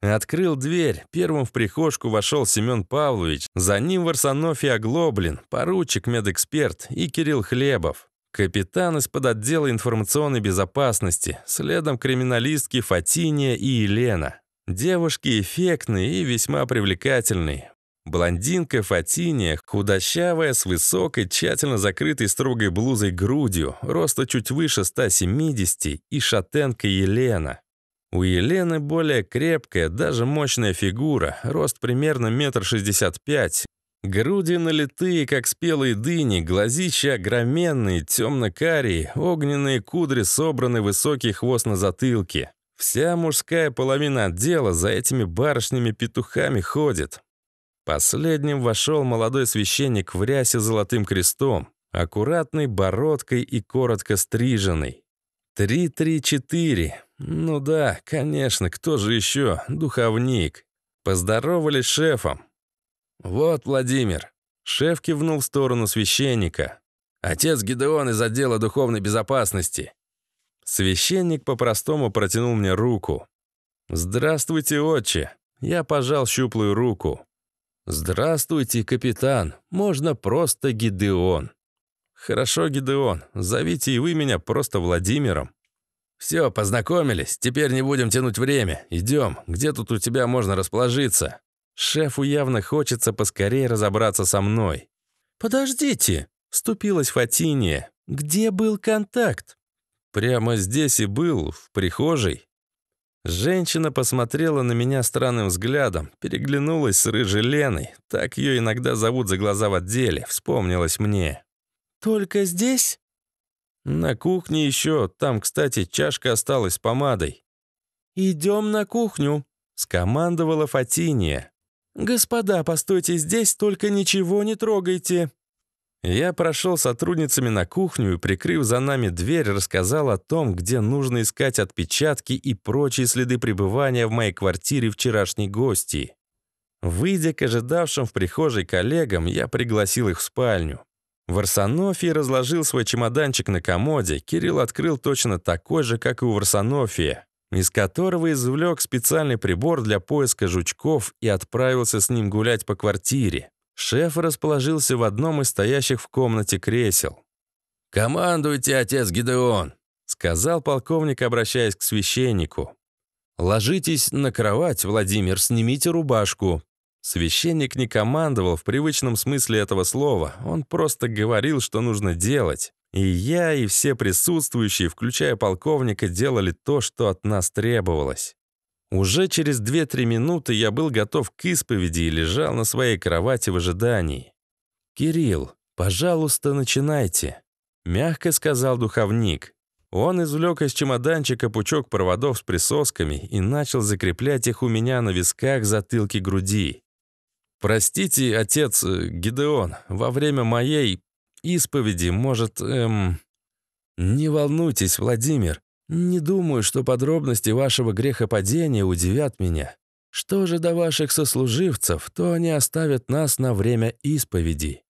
Открыл дверь, первым в прихожку вошел Семен Павлович, за ним и Оглоблин, поручик, медэксперт и Кирилл Хлебов. Капитан из-под отдела информационной безопасности, следом криминалистки Фатиния и Елена. Девушки эффектные и весьма привлекательные. Блондинка Фатиния, худощавая, с высокой, тщательно закрытой строгой блузой грудью, роста чуть выше 170, и шатенка Елена. У Елены более крепкая, даже мощная фигура, рост примерно метр шестьдесят пять. Груди налитые, как спелые дыни, глазища огроменные, темно-карие, огненные кудри собраны, высокий хвост на затылке. Вся мужская половина отдела за этими барышнями-петухами ходит. Последним вошел молодой священник в рясе золотым крестом, аккуратной бородкой и коротко стриженный. Три-три-четыре. Ну да, конечно, кто же еще? Духовник. Поздоровались с шефом. «Вот, Владимир». Шеф кивнул в сторону священника. «Отец Гидеон из отдела духовной безопасности. Священник по-простому протянул мне руку. «Здравствуйте, отче!» Я пожал щуплую руку. «Здравствуйте, капитан! Можно просто Гидеон!» «Хорошо, Гидеон, зовите и вы меня просто Владимиром!» «Все, познакомились, теперь не будем тянуть время. Идем, где тут у тебя можно расположиться?» Шефу явно хочется поскорее разобраться со мной. «Подождите!» — ступилась Фатиния. «Где был контакт?» Прямо здесь и был, в прихожей. Женщина посмотрела на меня странным взглядом, переглянулась с рыжей Леной, так ее иногда зовут за глаза в отделе, вспомнилась мне. «Только здесь?» «На кухне еще, там, кстати, чашка осталась с помадой». «Идем на кухню», — скомандовала Фатиния. «Господа, постойте здесь, только ничего не трогайте», я прошел сотрудницами на кухню и, прикрыв за нами дверь, рассказал о том, где нужно искать отпечатки и прочие следы пребывания в моей квартире вчерашней гости. Выйдя к ожидавшим в прихожей коллегам, я пригласил их в спальню. В Варсонофий разложил свой чемоданчик на комоде, Кирилл открыл точно такой же, как и у Варсонофия, из которого извлек специальный прибор для поиска жучков и отправился с ним гулять по квартире. Шеф расположился в одном из стоящих в комнате кресел. «Командуйте, отец Гидеон!» — сказал полковник, обращаясь к священнику. «Ложитесь на кровать, Владимир, снимите рубашку». Священник не командовал в привычном смысле этого слова, он просто говорил, что нужно делать. И я, и все присутствующие, включая полковника, делали то, что от нас требовалось. Уже через 2-3 минуты я был готов к исповеди и лежал на своей кровати в ожидании. «Кирилл, пожалуйста, начинайте», — мягко сказал духовник. Он извлек из чемоданчика пучок проводов с присосками и начал закреплять их у меня на висках, затылке, груди. «Простите, отец э, Гидеон, во время моей исповеди, может, эм...» «Не волнуйтесь, Владимир, не думаю, что подробности вашего грехопадения удивят меня. Что же до ваших сослуживцев, то они оставят нас на время исповеди».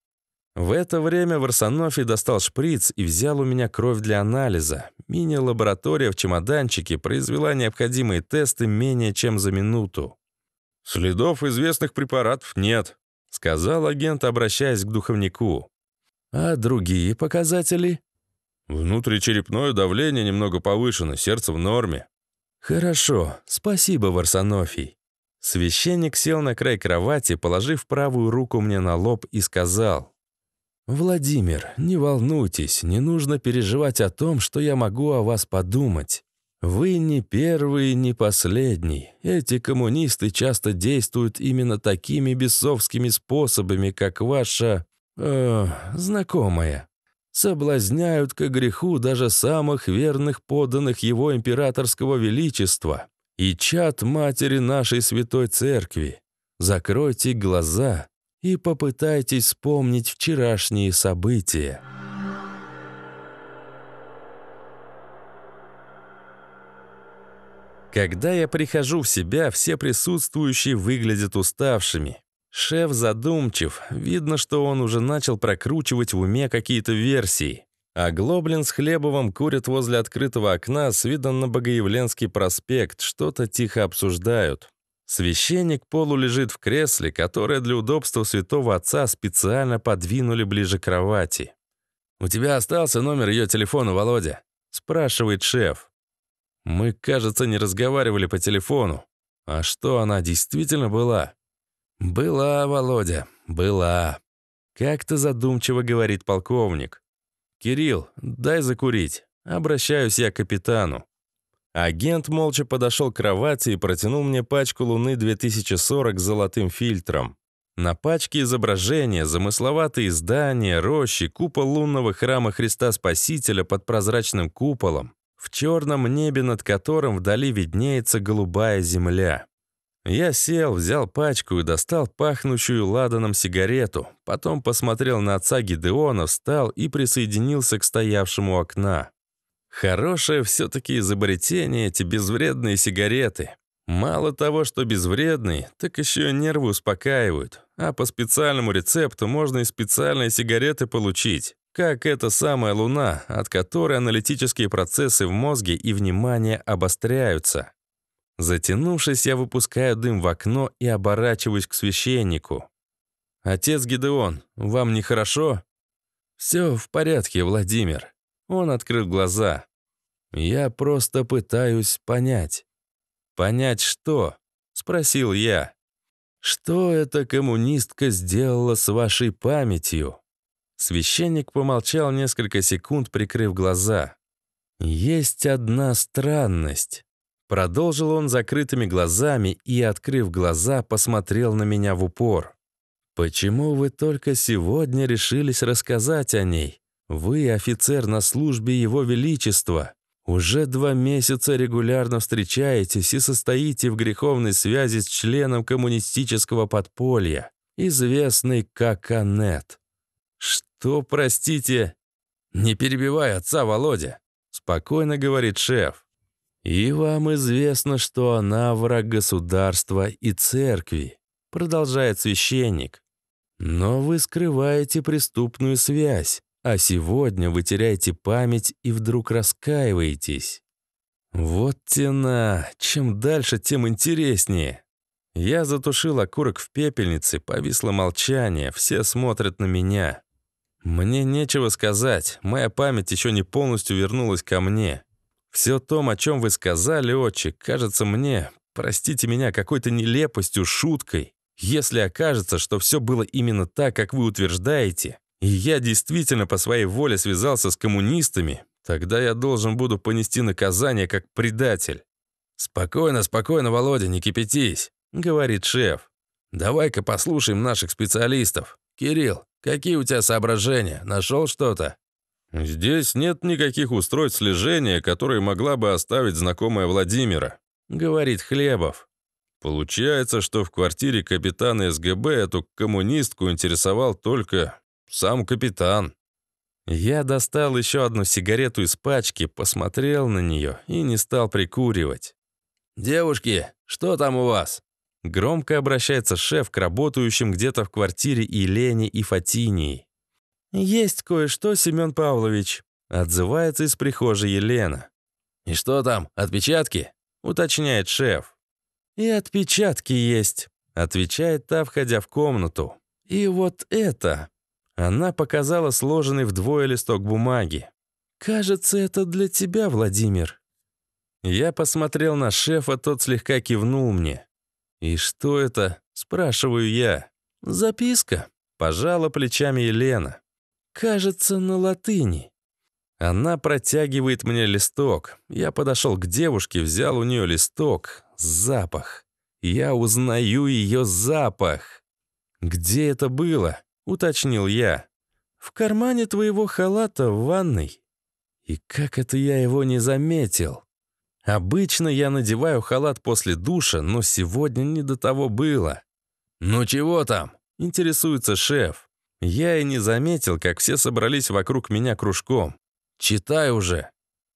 В это время Варсонофий достал шприц и взял у меня кровь для анализа. Мини-лаборатория в чемоданчике произвела необходимые тесты менее чем за минуту. «Следов известных препаратов нет», — сказал агент, обращаясь к духовнику. «А другие показатели?» Внутричерепное давление немного повышено, сердце в норме. Хорошо, спасибо, Варсонофий. Священник сел на край кровати, положив правую руку мне на лоб и сказал. «Владимир, не волнуйтесь, не нужно переживать о том, что я могу о вас подумать. Вы не первый, не последний. Эти коммунисты часто действуют именно такими бесовскими способами, как ваша... Э, знакомая соблазняют к греху даже самых верных подданных его императорского величества и чад матери нашей святой церкви. Закройте глаза и попытайтесь вспомнить вчерашние события. Когда я прихожу в себя, все присутствующие выглядят уставшими. Шеф задумчив. Видно, что он уже начал прокручивать в уме какие-то версии. А Глоблин с Хлебовым курят возле открытого окна с видом на Богоявленский проспект, что-то тихо обсуждают. Священник полу лежит в кресле, которое для удобства святого отца специально подвинули ближе к кровати. «У тебя остался номер ее телефона, Володя?» — спрашивает шеф. «Мы, кажется, не разговаривали по телефону. А что, она действительно была?» «Была, Володя, была», — как-то задумчиво говорит полковник. «Кирилл, дай закурить. Обращаюсь я к капитану». Агент молча подошел к кровати и протянул мне пачку Луны 2040 с золотым фильтром. На пачке изображения, замысловатые здания, рощи, купол лунного храма Христа Спасителя под прозрачным куполом, в черном небе над которым вдали виднеется голубая земля. Я сел, взял пачку и достал пахнущую ладаном сигарету. Потом посмотрел на отца Гидеона, встал и присоединился к стоявшему окна. Хорошее все-таки изобретение эти безвредные сигареты. Мало того, что безвредные, так еще и нервы успокаивают. А по специальному рецепту можно и специальные сигареты получить, как эта самая луна, от которой аналитические процессы в мозге и внимание обостряются. Затянувшись, я выпускаю дым в окно и оборачиваюсь к священнику. «Отец Гидеон, вам нехорошо?» «Все в порядке, Владимир». Он открыл глаза. «Я просто пытаюсь понять». «Понять что?» — спросил я. «Что эта коммунистка сделала с вашей памятью?» Священник помолчал несколько секунд, прикрыв глаза. «Есть одна странность. Продолжил он закрытыми глазами и, открыв глаза, посмотрел на меня в упор. «Почему вы только сегодня решились рассказать о ней? Вы офицер на службе Его Величества. Уже два месяца регулярно встречаетесь и состоите в греховной связи с членом коммунистического подполья, известный как Аннет. Что, простите? Не перебивай отца, Володя!» Спокойно говорит шеф. «И вам известно, что она враг государства и церкви», продолжает священник. «Но вы скрываете преступную связь, а сегодня вы теряете память и вдруг раскаиваетесь». «Вот тена! Чем дальше, тем интереснее!» Я затушил окурок в пепельнице, повисло молчание, все смотрят на меня. Мне нечего сказать, моя память еще не полностью вернулась ко мне. Все том, о чем вы сказали, отче, кажется мне, простите меня, какой-то нелепостью, шуткой. Если окажется, что все было именно так, как вы утверждаете, и я действительно по своей воле связался с коммунистами, тогда я должен буду понести наказание как предатель». «Спокойно, спокойно, Володя, не кипятись», — говорит шеф. «Давай-ка послушаем наших специалистов. Кирилл, какие у тебя соображения? Нашел что-то?» «Здесь нет никаких устройств слежения, которые могла бы оставить знакомая Владимира», — говорит Хлебов. Получается, что в квартире капитана СГБ эту коммунистку интересовал только сам капитан. Я достал еще одну сигарету из пачки, посмотрел на нее и не стал прикуривать. «Девушки, что там у вас?» Громко обращается шеф к работающим где-то в квартире Елене и Фатинии. «Есть кое-что, Семен Павлович», — отзывается из прихожей Елена. «И что там, отпечатки?» — уточняет шеф. «И отпечатки есть», — отвечает та, входя в комнату. «И вот это...» Она показала сложенный вдвое листок бумаги. «Кажется, это для тебя, Владимир». Я посмотрел на шефа, тот слегка кивнул мне. «И что это?» — спрашиваю я. «Записка», — пожала плечами Елена. Кажется, на латыни. Она протягивает мне листок. Я подошел к девушке, взял у нее листок. Запах. Я узнаю ее запах. «Где это было?» — уточнил я. «В кармане твоего халата в ванной». И как это я его не заметил? Обычно я надеваю халат после душа, но сегодня не до того было. «Ну чего там?» — интересуется шеф. Я и не заметил, как все собрались вокруг меня кружком. «Читай уже!»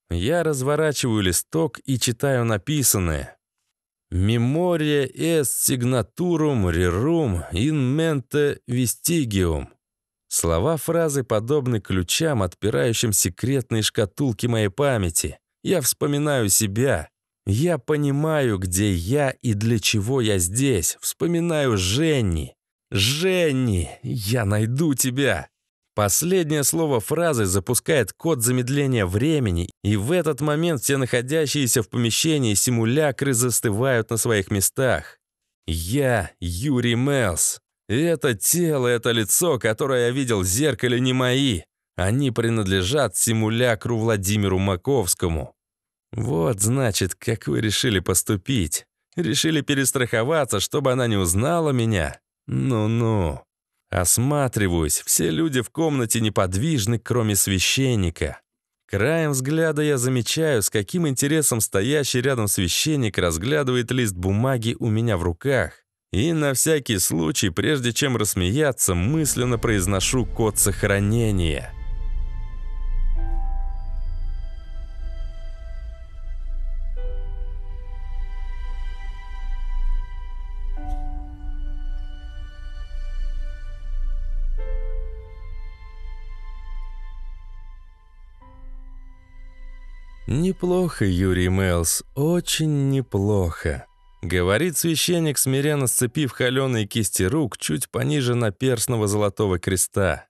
Я разворачиваю листок и читаю написанное. «Мемория est signaturum rerum in mente vestigium». Слова фразы подобны ключам, отпирающим секретные шкатулки моей памяти. Я вспоминаю себя. Я понимаю, где я и для чего я здесь. Вспоминаю Женни. «Женни, я найду тебя!» Последнее слово фразы запускает код замедления времени, и в этот момент все находящиеся в помещении симулякры застывают на своих местах. Я Юрий Мелс. Это тело, это лицо, которое я видел в зеркале, не мои. Они принадлежат симулякру Владимиру Маковскому. Вот, значит, как вы решили поступить. Решили перестраховаться, чтобы она не узнала меня. Ну-ну. Осматриваюсь, все люди в комнате неподвижны, кроме священника. Краем взгляда я замечаю, с каким интересом стоящий рядом священник разглядывает лист бумаги у меня в руках. И на всякий случай, прежде чем рассмеяться, мысленно произношу код сохранения. неплохо, Юрий Мэлс, очень неплохо», — говорит священник, смиренно сцепив холеные кисти рук чуть пониже наперстного золотого креста.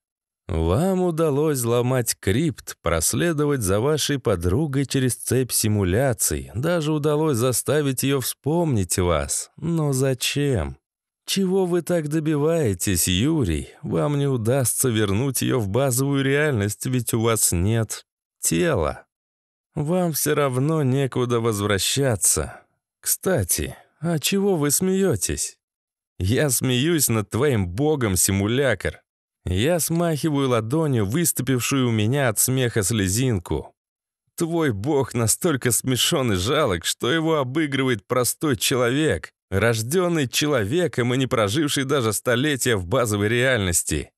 «Вам удалось взломать крипт, проследовать за вашей подругой через цепь симуляций, даже удалось заставить ее вспомнить вас. Но зачем? Чего вы так добиваетесь, Юрий? Вам не удастся вернуть ее в базовую реальность, ведь у вас нет тела». Вам все равно некуда возвращаться. Кстати, а чего вы смеетесь? Я смеюсь над твоим богом, симулякр. Я смахиваю ладонью, выступившую у меня от смеха слезинку. Твой бог настолько смешон и жалок, что его обыгрывает простой человек, рожденный человеком и не проживший даже столетия в базовой реальности.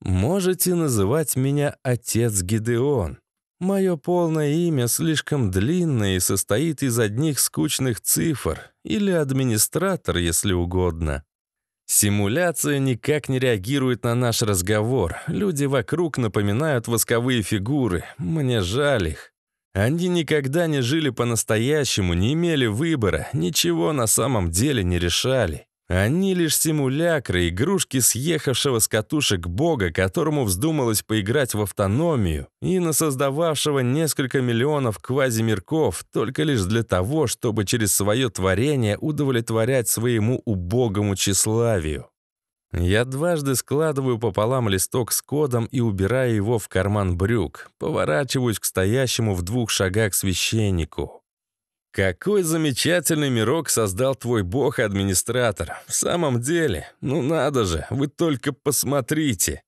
Можете называть меня отец Гидеон. Мое полное имя слишком длинное и состоит из одних скучных цифр, или администратор, если угодно. Симуляция никак не реагирует на наш разговор. Люди вокруг напоминают восковые фигуры. Мне жаль их. Они никогда не жили по-настоящему, не имели выбора, ничего на самом деле не решали. Они лишь симулякры, игрушки съехавшего с катушек бога, которому вздумалось поиграть в автономию и на создававшего несколько миллионов квазимирков только лишь для того, чтобы через свое творение удовлетворять своему убогому тщеславию. Я дважды складываю пополам листок с кодом и убираю его в карман брюк, поворачиваюсь к стоящему в двух шагах священнику. Какой замечательный мирок создал твой бог-администратор. В самом деле, ну надо же, вы только посмотрите.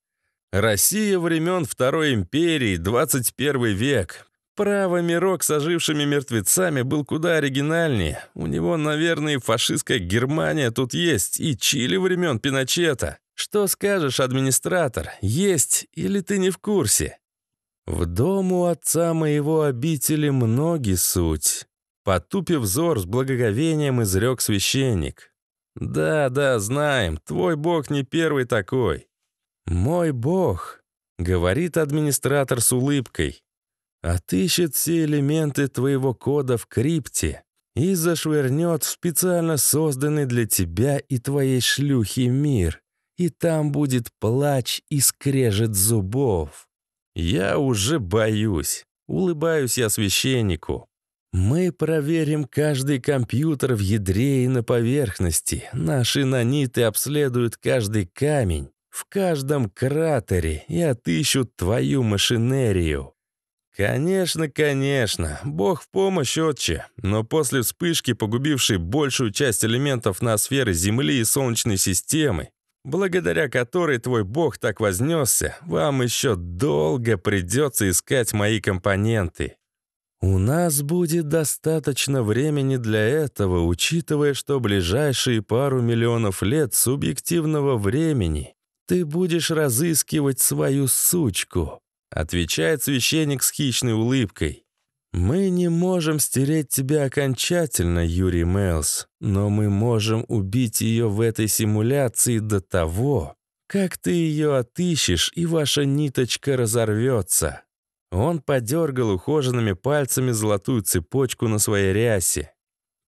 Россия времен Второй империи, 21 век. Право, мирок с ожившими мертвецами был куда оригинальнее. У него, наверное, фашистская Германия тут есть, и Чили времен Пиночета. Что скажешь, администратор, есть или ты не в курсе? В дому отца моего обители многие суть. Потупив взор, с благоговением изрек священник. «Да, да, знаем, твой бог не первый такой». «Мой бог», — говорит администратор с улыбкой, «отыщет все элементы твоего кода в крипте и зашвырнет в специально созданный для тебя и твоей шлюхи мир, и там будет плач и скрежет зубов». «Я уже боюсь», — улыбаюсь я священнику. «Мы проверим каждый компьютер в ядре и на поверхности. Наши наниты обследуют каждый камень, в каждом кратере и отыщут твою машинерию». «Конечно, конечно, бог в помощь, отче, но после вспышки, погубившей большую часть элементов на ноосферы Земли и Солнечной системы, благодаря которой твой бог так вознесся, вам еще долго придется искать мои компоненты». У нас будет достаточно времени для этого, учитывая, что ближайшие пару миллионов лет субъективного времени ты будешь разыскивать свою сучку, отвечает священник с хищной улыбкой. Мы не можем стереть тебя окончательно, Юрий Мэлс, но мы можем убить ее в этой симуляции до того, как ты ее отыщешь и ваша ниточка разорвется. Он подергал ухоженными пальцами золотую цепочку на своей рясе.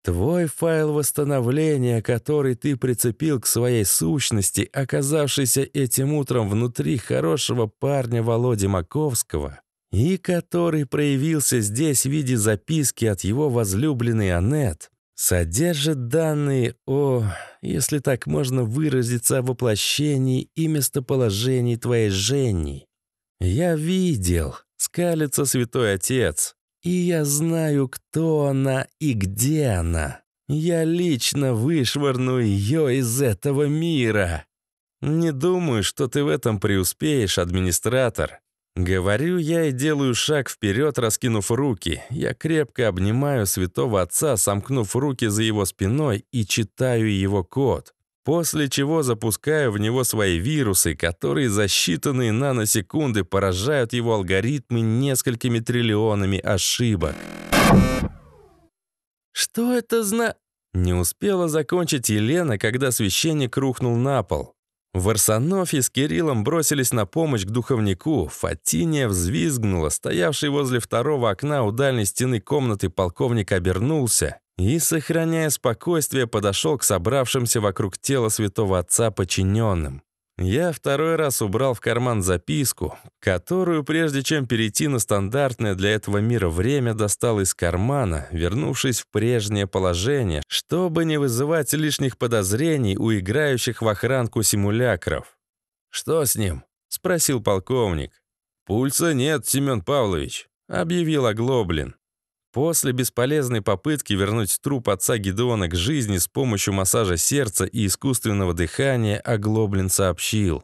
Твой файл восстановления, который ты прицепил к своей сущности, оказавшийся этим утром внутри хорошего парня Володи Маковского, и который проявился здесь в виде записки от его возлюбленной Аннет, содержит данные о, если так можно выразиться, о воплощении и местоположении твоей Жени. Я видел, Скалится святой отец. И я знаю, кто она и где она. Я лично вышвырну ее из этого мира. Не думаю, что ты в этом преуспеешь, администратор. Говорю я и делаю шаг вперед, раскинув руки. Я крепко обнимаю святого отца, сомкнув руки за его спиной и читаю его код после чего запускаю в него свои вирусы, которые за считанные наносекунды поражают его алгоритмы несколькими триллионами ошибок. «Что это зна...» Не успела закончить Елена, когда священник рухнул на пол. Варсонофий с Кириллом бросились на помощь к духовнику. Фатиния взвизгнула, стоявший возле второго окна у дальней стены комнаты полковник обернулся и, сохраняя спокойствие, подошел к собравшимся вокруг тела святого отца подчиненным. Я второй раз убрал в карман записку, которую, прежде чем перейти на стандартное для этого мира время, достал из кармана, вернувшись в прежнее положение, чтобы не вызывать лишних подозрений у играющих в охранку симулякров. «Что с ним?» — спросил полковник. «Пульса нет, Семен Павлович», — объявил Оглоблин. После бесполезной попытки вернуть труп отца Гедеона к жизни с помощью массажа сердца и искусственного дыхания Оглоблин сообщил.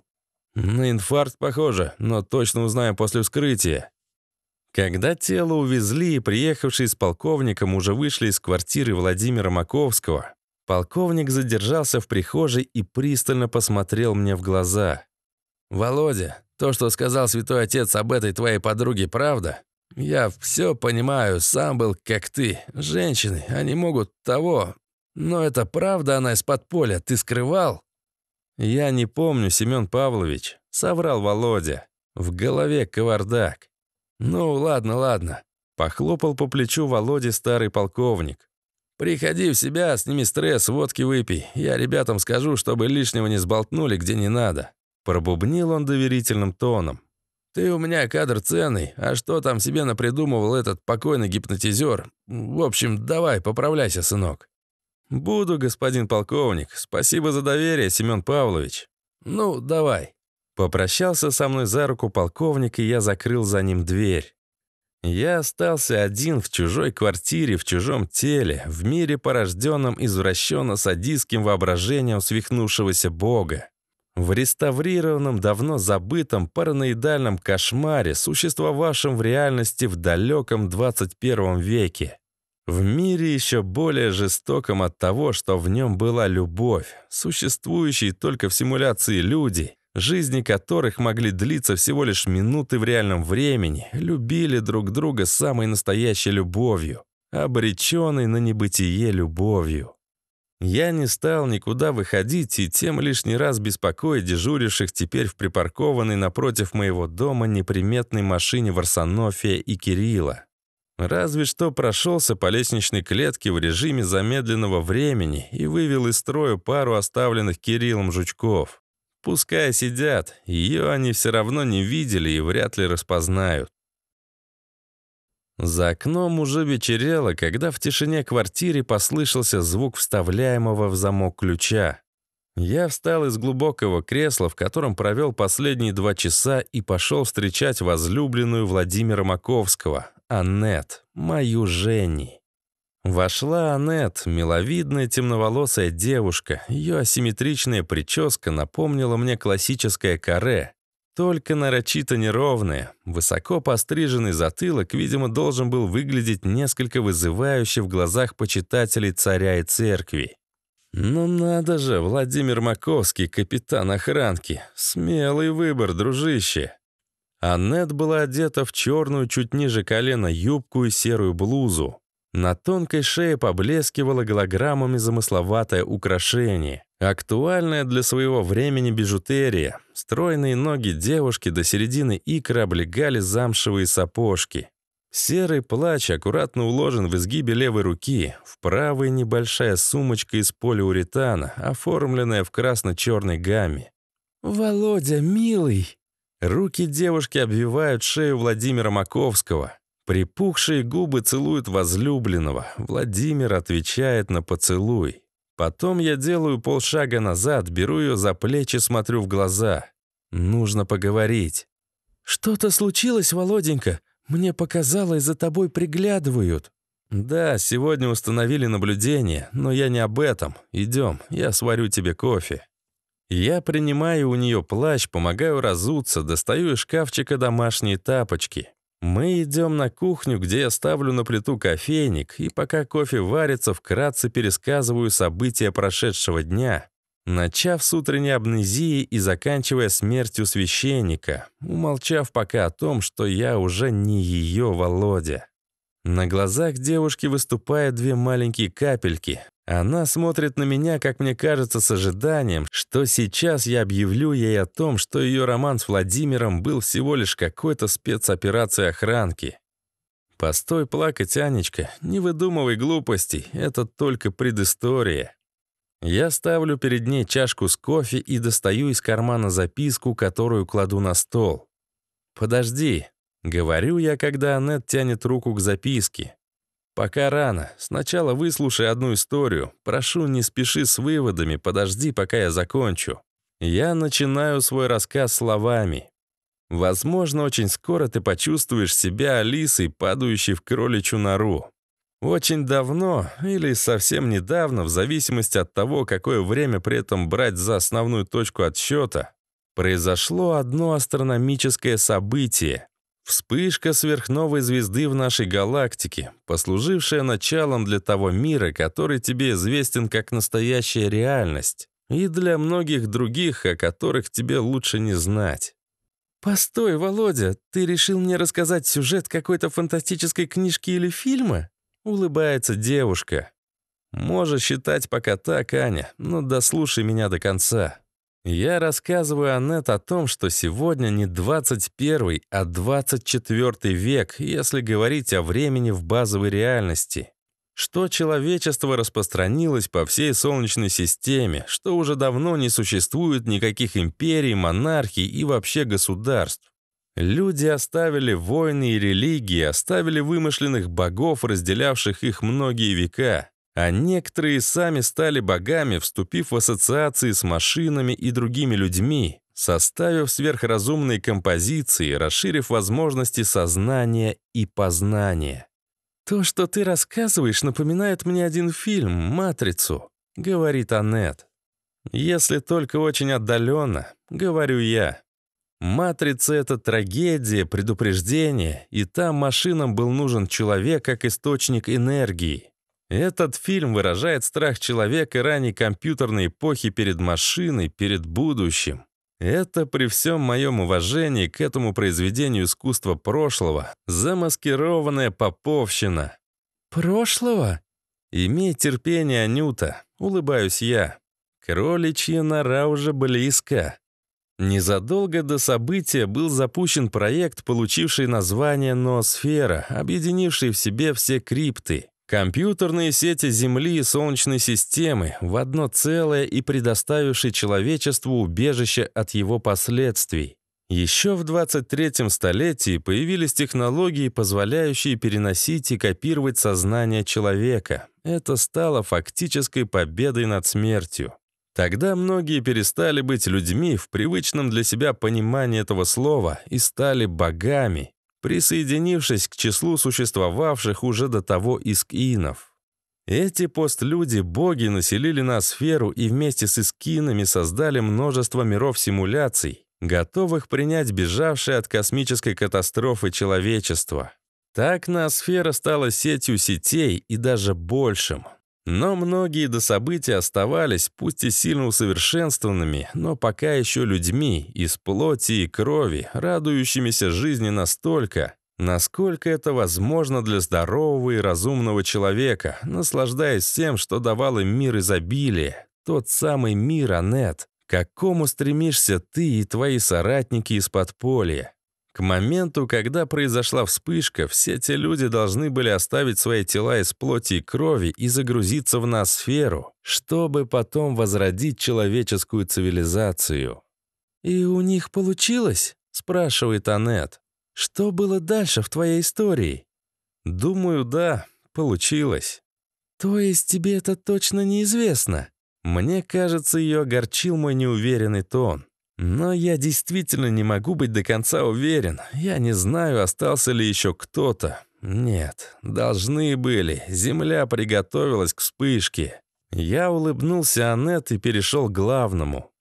«На инфаркт похоже, но точно узнаем после вскрытия». Когда тело увезли и приехавшие с полковником уже вышли из квартиры Владимира Маковского, полковник задержался в прихожей и пристально посмотрел мне в глаза. «Володя, то, что сказал святой отец об этой твоей подруге, правда?» Я все понимаю, сам был как ты. Женщины, они могут того. Но это правда она из подполья, ты скрывал?» «Я не помню, Семен Павлович», — соврал Володя. В голове кавардак. «Ну, ладно, ладно», — похлопал по плечу Володе старый полковник. «Приходи в себя, сними стресс, водки выпей. Я ребятам скажу, чтобы лишнего не сболтнули, где не надо». Пробубнил он доверительным тоном. Ты у меня кадр ценный, а что там себе напридумывал этот покойный гипнотизер? В общем, давай, поправляйся, сынок». «Буду, господин полковник. Спасибо за доверие, Семен Павлович». «Ну, давай». Попрощался со мной за руку полковник, и я закрыл за ним дверь. Я остался один в чужой квартире, в чужом теле, в мире, порожденном извращенно-садистским воображением свихнувшегося бога. В реставрированном, давно забытом, параноидальном кошмаре, существовавшем в реальности в далеком 21 веке. В мире еще более жестоком от того, что в нем была любовь, существующие только в симуляции люди, жизни которых могли длиться всего лишь минуты в реальном времени, любили друг друга самой настоящей любовью, обреченной на небытие любовью. Я не стал никуда выходить и тем лишний раз беспокоить дежуривших теперь в припаркованной напротив моего дома неприметной машине Варсонофия и Кирилла. Разве что прошелся по лестничной клетке в режиме замедленного времени и вывел из строя пару оставленных Кириллом жучков. Пускай сидят, ее они все равно не видели и вряд ли распознают. За окном уже вечерело, когда в тишине квартиры послышался звук вставляемого в замок ключа. Я встал из глубокого кресла, в котором провел последние два часа и пошел встречать возлюбленную Владимира Маковского, Аннет, мою Женни. Вошла Аннет, миловидная темноволосая девушка. Ее асимметричная прическа напомнила мне классическое каре. Только нарочито неровные, высоко постриженный затылок, видимо, должен был выглядеть несколько вызывающе в глазах почитателей царя и церкви. «Ну надо же, Владимир Маковский, капитан охранки. Смелый выбор, дружище». Аннет была одета в черную, чуть ниже колена, юбку и серую блузу. На тонкой шее поблескивало голограммами замысловатое украшение. Актуальная для своего времени бижутерия. Стройные ноги девушки до середины икры облегали замшевые сапожки. Серый плач аккуратно уложен в изгибе левой руки, в правой небольшая сумочка из полиуретана, оформленная в красно-черной гамме. «Володя, милый!» Руки девушки обвивают шею Владимира Маковского. Припухшие губы целуют возлюбленного. Владимир отвечает на поцелуй. Потом я делаю полшага назад, беру ее за плечи, смотрю в глаза. Нужно поговорить. «Что-то случилось, Володенька? Мне показалось, за тобой приглядывают». «Да, сегодня установили наблюдение, но я не об этом. Идем, я сварю тебе кофе». Я принимаю у нее плащ, помогаю разуться, достаю из шкафчика домашние тапочки. Мы идем на кухню, где я ставлю на плиту кофейник, и пока кофе варится, вкратце пересказываю события прошедшего дня, начав с утренней амнезии и заканчивая смертью священника, умолчав пока о том, что я уже не ее Володя. На глазах девушки выступают две маленькие капельки. Она смотрит на меня, как мне кажется, с ожиданием, что сейчас я объявлю ей о том, что ее роман с Владимиром был всего лишь какой-то спецоперацией охранки. «Постой плакать, Анечка, не выдумывай глупостей, это только предыстория». Я ставлю перед ней чашку с кофе и достаю из кармана записку, которую кладу на стол. «Подожди», Говорю я, когда Аннет тянет руку к записке. «Пока рано. Сначала выслушай одну историю. Прошу, не спеши с выводами, подожди, пока я закончу». Я начинаю свой рассказ словами. «Возможно, очень скоро ты почувствуешь себя Алисой, падающей в кроличью нору. Очень давно или совсем недавно, в зависимости от того, какое время при этом брать за основную точку отсчета, произошло одно астрономическое событие. Вспышка сверхновой звезды в нашей галактике, послужившая началом для того мира, который тебе известен как настоящая реальность, и для многих других, о которых тебе лучше не знать. «Постой, Володя, ты решил мне рассказать сюжет какой-то фантастической книжки или фильма?» Улыбается девушка. «Можешь считать пока так, Аня, но дослушай меня до конца. Я рассказываю Аннет о том, что сегодня не 21, а 24 век, если говорить о времени в базовой реальности. Что человечество распространилось по всей Солнечной системе, что уже давно не существует никаких империй, монархий и вообще государств. Люди оставили войны и религии, оставили вымышленных богов, разделявших их многие века. А некоторые сами стали богами, вступив в ассоциации с машинами и другими людьми, составив сверхразумные композиции, расширив возможности сознания и познания. «То, что ты рассказываешь, напоминает мне один фильм «Матрицу», — говорит Аннет. «Если только очень отдаленно», — говорю я. «Матрица — это трагедия, предупреждение, и там машинам был нужен человек как источник энергии. Этот фильм выражает страх человека ранней компьютерной эпохи перед машиной, перед будущим. Это при всем моем уважении к этому произведению искусства прошлого, замаскированная поповщина. «Прошлого?» «Имей терпение, Анюта», — улыбаюсь я. Кроличья нора уже близко. Незадолго до события был запущен проект, получивший название «Ноосфера», объединивший в себе все крипты. Компьютерные сети Земли и Солнечной системы в одно целое и предоставившие человечеству убежище от его последствий. Еще в 23-м столетии появились технологии, позволяющие переносить и копировать сознание человека. Это стало фактической победой над смертью. Тогда многие перестали быть людьми в привычном для себя понимании этого слова и стали богами, присоединившись к числу существовавших уже до того искинов. Эти постлюди-боги населили сферу и вместе с искинами создали множество миров симуляций, готовых принять бежавшее от космической катастрофы человечество. Так Ноосфера стала сетью сетей и даже большим — но многие до события оставались, пусть и сильно усовершенствованными, но пока еще людьми, из плоти и крови, радующимися жизни настолько, насколько это возможно для здорового и разумного человека, наслаждаясь тем, что давал им мир изобилия, тот самый мир, Аннет, к какому стремишься ты и твои соратники из подполья. К моменту, когда произошла вспышка, все те люди должны были оставить свои тела из плоти и крови и загрузиться в ноосферу, чтобы потом возродить человеческую цивилизацию. «И у них получилось?» — спрашивает Анет. «Что было дальше в твоей истории?» «Думаю, да, получилось». «То есть тебе это точно неизвестно?» Мне кажется, ее огорчил мой неуверенный тон. Но я действительно не могу быть до конца уверен. Я не знаю, остался ли еще кто-то. Нет, должны были. Земля приготовилась к вспышке. Я улыбнулся Аннет и перешел к главному.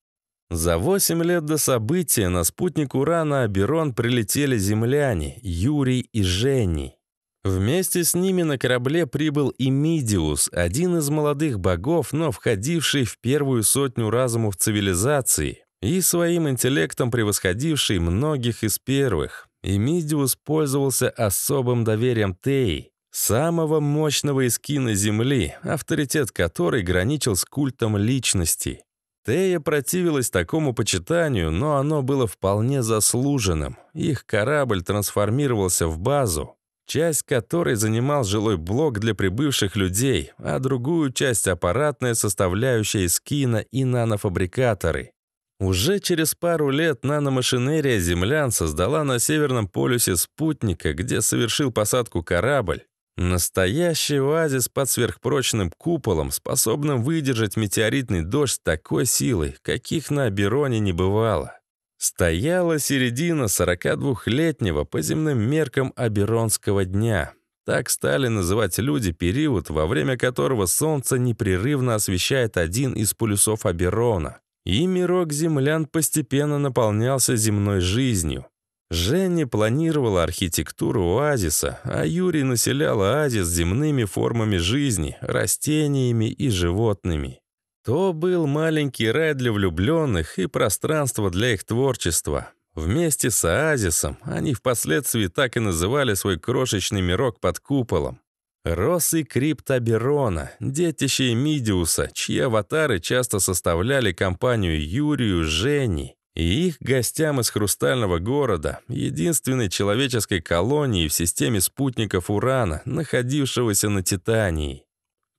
За восемь лет до события на спутник Урана Аберон прилетели земляне Юрий и Жений. Вместе с ними на корабле прибыл и Мидиус, один из молодых богов, но входивший в первую сотню разумов цивилизации и своим интеллектом превосходивший многих из первых. И Мидиус пользовался особым доверием Теи, самого мощного из эскина Земли, авторитет которой граничил с культом личности. Тея противилась такому почитанию, но оно было вполне заслуженным. Их корабль трансформировался в базу, часть которой занимал жилой блок для прибывших людей, а другую часть — аппаратная составляющая эскина и нанофабрикаторы. Уже через пару лет наномашинерия землян создала на Северном полюсе спутника, где совершил посадку корабль. Настоящий оазис под сверхпрочным куполом, способным выдержать метеоритный дождь с такой силой, каких на Абероне не бывало. Стояла середина 42-летнего по земным меркам Аберонского дня. Так стали называть люди период, во время которого Солнце непрерывно освещает один из полюсов Аберона и мирок землян постепенно наполнялся земной жизнью. Женя планировала архитектуру оазиса, а Юрий населял оазис земными формами жизни, растениями и животными. То был маленький рай для влюбленных и пространство для их творчества. Вместе с оазисом они впоследствии так и называли свой крошечный мирок под куполом. Рос Росы Криптоберона, детище Мидиуса, чьи аватары часто составляли компанию Юрию, Жени и их гостям из Хрустального города, единственной человеческой колонии в системе спутников Урана, находившегося на Титании.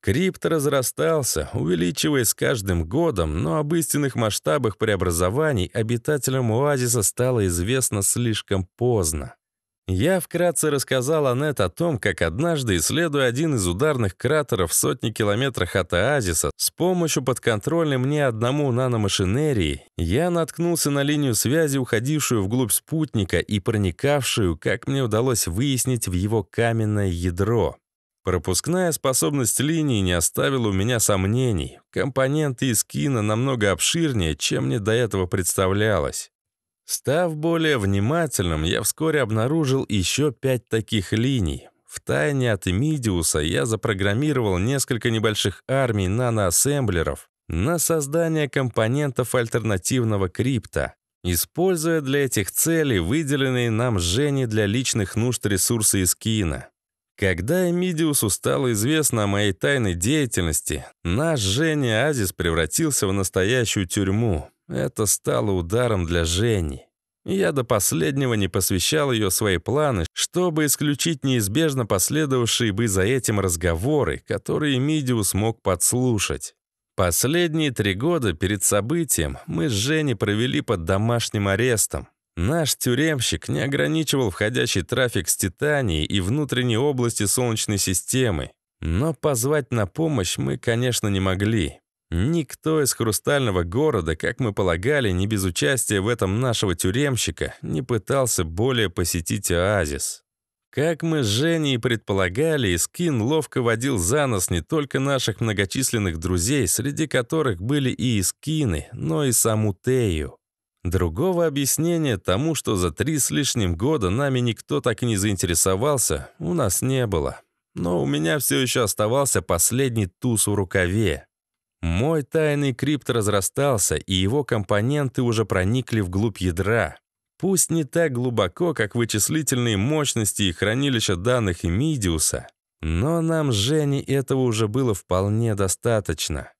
Крипт разрастался, увеличиваясь с каждым годом, но об истинных масштабах преобразований обитателям оазиса стало известно слишком поздно. Я вкратце рассказал Аннет о том, как однажды, исследуя один из ударных кратеров в сотни километрах от оазиса, с помощью подконтрольной мне одному наномашинерии, я наткнулся на линию связи, уходившую вглубь спутника и проникавшую, как мне удалось выяснить, в его каменное ядро. Пропускная способность линии не оставила у меня сомнений. Компоненты из кино намного обширнее, чем мне до этого представлялось. Став более внимательным, я вскоре обнаружил еще пять таких линий. В тайне от Эмидиуса я запрограммировал несколько небольших армий наноассемблеров на создание компонентов альтернативного крипта, используя для этих целей выделенные нам Жене для личных нужд ресурсы из Кина. Когда Эмидиусу стало известно о моей тайной деятельности, наш Женя Азис превратился в настоящую тюрьму. Это стало ударом для Жени. Я до последнего не посвящал ее свои планы, чтобы исключить неизбежно последовавшие бы за этим разговоры, которые Мидиус мог подслушать. Последние три года перед событием мы с Женей провели под домашним арестом. Наш тюремщик не ограничивал входящий трафик с Титанией и внутренней области Солнечной системы. Но позвать на помощь мы, конечно, не могли. Никто из хрустального города, как мы полагали, не без участия в этом нашего тюремщика, не пытался более посетить оазис. Как мы с Женей предполагали, Искин ловко водил за нос не только наших многочисленных друзей, среди которых были и Искины, но и саму Тею. Другого объяснения тому, что за три с лишним года нами никто так и не заинтересовался, у нас не было. Но у меня все еще оставался последний туз в рукаве. Мой тайный крипт разрастался, и его компоненты уже проникли вглубь ядра. Пусть не так глубоко, как вычислительные мощности и хранилища данных Эмидиуса, но нам с Женей этого уже было вполне достаточно.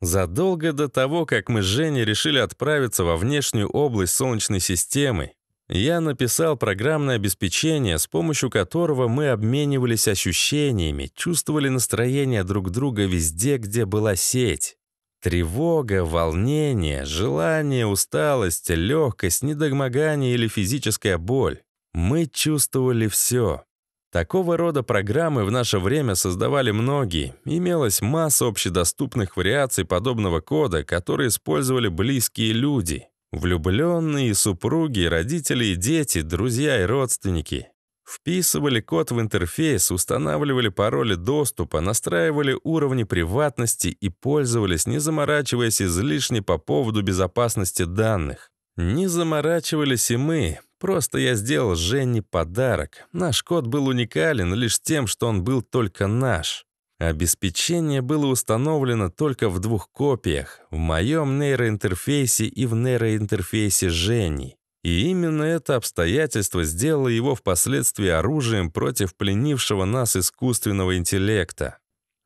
Задолго до того, как мы с Женей решили отправиться во внешнюю область Солнечной системы, я написал программное обеспечение, с помощью которого мы обменивались ощущениями, чувствовали настроение друг друга везде, где была сеть. Тревога, волнение, желание, усталость, легкость, недогмогание или физическая боль. Мы чувствовали все. Такого рода программы в наше время создавали многие. Имелась масса общедоступных вариаций подобного кода, которые использовали близкие люди. Влюбленные, супруги, родители, дети, друзья и родственники. Вписывали код в интерфейс, устанавливали пароли доступа, настраивали уровни приватности и пользовались, не заморачиваясь излишне по поводу безопасности данных. Не заморачивались и мы. Просто я сделал Жене подарок. Наш код был уникален лишь тем, что он был только наш. Обеспечение было установлено только в двух копиях — в моем нейроинтерфейсе и в нейроинтерфейсе Жени. И именно это обстоятельство сделало его впоследствии оружием против пленившего нас искусственного интеллекта.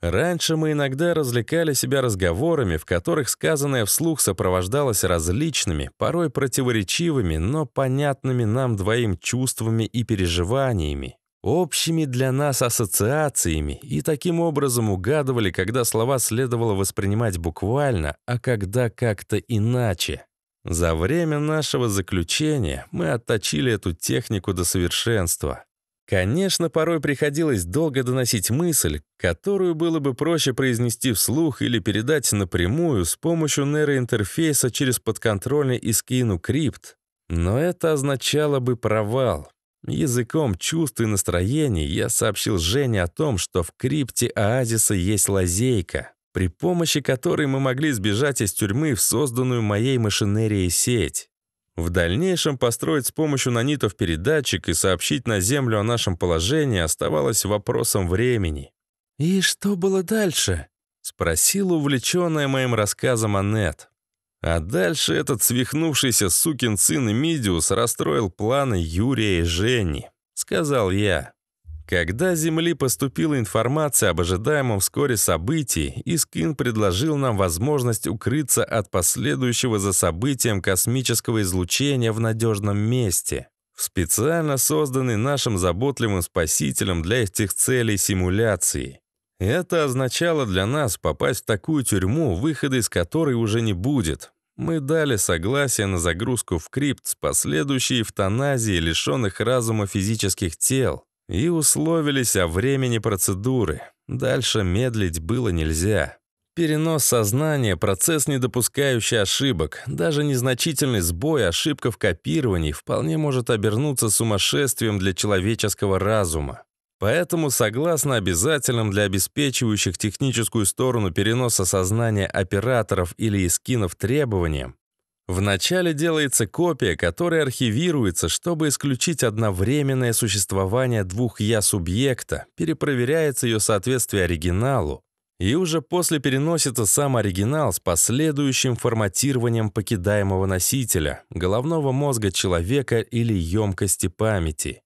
Раньше мы иногда развлекали себя разговорами, в которых сказанное вслух сопровождалось различными, порой противоречивыми, но понятными нам двоим чувствами и переживаниями общими для нас ассоциациями и таким образом угадывали, когда слова следовало воспринимать буквально, а когда как-то иначе. За время нашего заключения мы отточили эту технику до совершенства. Конечно, порой приходилось долго доносить мысль, которую было бы проще произнести вслух или передать напрямую с помощью нейроинтерфейса через подконтрольный Искину крипт, но это означало бы провал, Языком чувств и настроений я сообщил Жене о том, что в крипте оазиса есть лазейка, при помощи которой мы могли сбежать из тюрьмы в созданную моей машинерией сеть. В дальнейшем построить с помощью нанитов передатчик и сообщить на Землю о нашем положении оставалось вопросом времени. «И что было дальше?» — спросила увлеченная моим рассказом Аннет. А дальше этот свихнувшийся сукин сын Эмидиус расстроил планы Юрия и Жени, сказал я. Когда Земли поступила информация об ожидаемом вскоре событии, Искин предложил нам возможность укрыться от последующего за событием космического излучения в надежном месте, в специально созданный нашим заботливым спасителем для этих целей симуляции. Это означало для нас попасть в такую тюрьму, выхода из которой уже не будет. Мы дали согласие на загрузку в крипт с последующей эвтаназией лишенных разума физических тел и условились о времени процедуры. Дальше медлить было нельзя. Перенос сознания — процесс, не допускающий ошибок. Даже незначительный сбой, ошибка в копировании вполне может обернуться сумасшествием для человеческого разума. Поэтому, согласно обязательным для обеспечивающих техническую сторону переноса сознания операторов или эскинов требованиям, вначале делается копия, которая архивируется, чтобы исключить одновременное существование двух «я» субъекта, перепроверяется ее соответствие оригиналу, и уже после переносится сам оригинал с последующим форматированием покидаемого носителя, головного мозга человека или емкости памяти.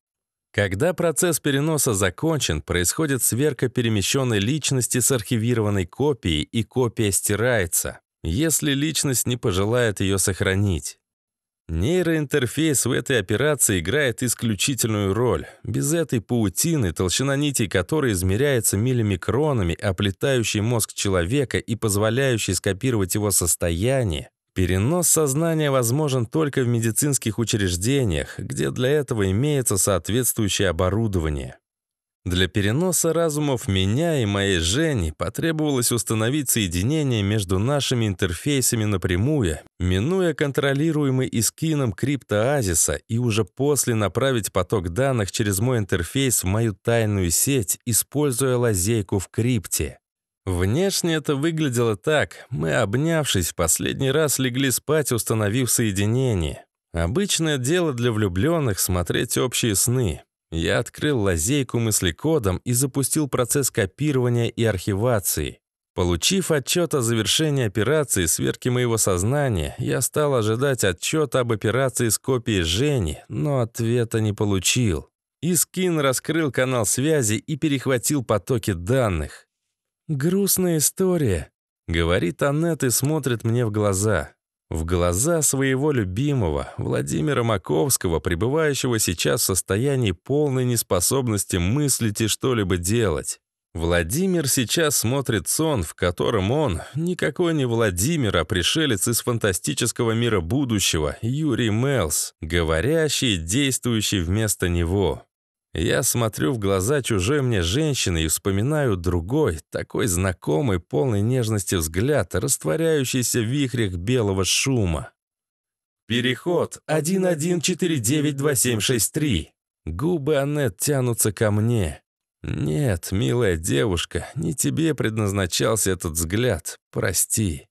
Когда процесс переноса закончен, происходит сверка перемещенной личности с архивированной копией, и копия стирается, если личность не пожелает ее сохранить. Нейроинтерфейс в этой операции играет исключительную роль. Без этой паутины, толщина нитей которой измеряется миллимикронами, оплетающей мозг человека и позволяющей скопировать его состояние, Перенос сознания возможен только в медицинских учреждениях, где для этого имеется соответствующее оборудование. Для переноса разумов меня и моей Жени потребовалось установить соединение между нашими интерфейсами напрямую, минуя контролируемый искином криптоазиса и уже после направить поток данных через мой интерфейс в мою тайную сеть, используя лазейку в крипте. Внешне это выглядело так. Мы, обнявшись, в последний раз легли спать, установив соединение. Обычное дело для влюбленных — смотреть общие сны. Я открыл лазейку мыслекодом и запустил процесс копирования и архивации. Получив отчет о завершении операции сверки моего сознания, я стал ожидать отчета об операции с копией Жени, но ответа не получил. Искин раскрыл канал связи и перехватил потоки данных. «Грустная история», — говорит Аннет и смотрит мне в глаза. В глаза своего любимого, Владимира Маковского, пребывающего сейчас в состоянии полной неспособности мыслить и что-либо делать. Владимир сейчас смотрит сон, в котором он, никакой не Владимир, а пришелец из фантастического мира будущего, Юрий Мелс, говорящий и действующий вместо него. Я смотрю в глаза чужой мне женщины и вспоминаю другой, такой знакомый, полный нежности взгляд, растворяющийся в вихрях белого шума. Переход 11492763. Губы Аннет тянутся ко мне. Нет, милая девушка, не тебе предназначался этот взгляд. Прости.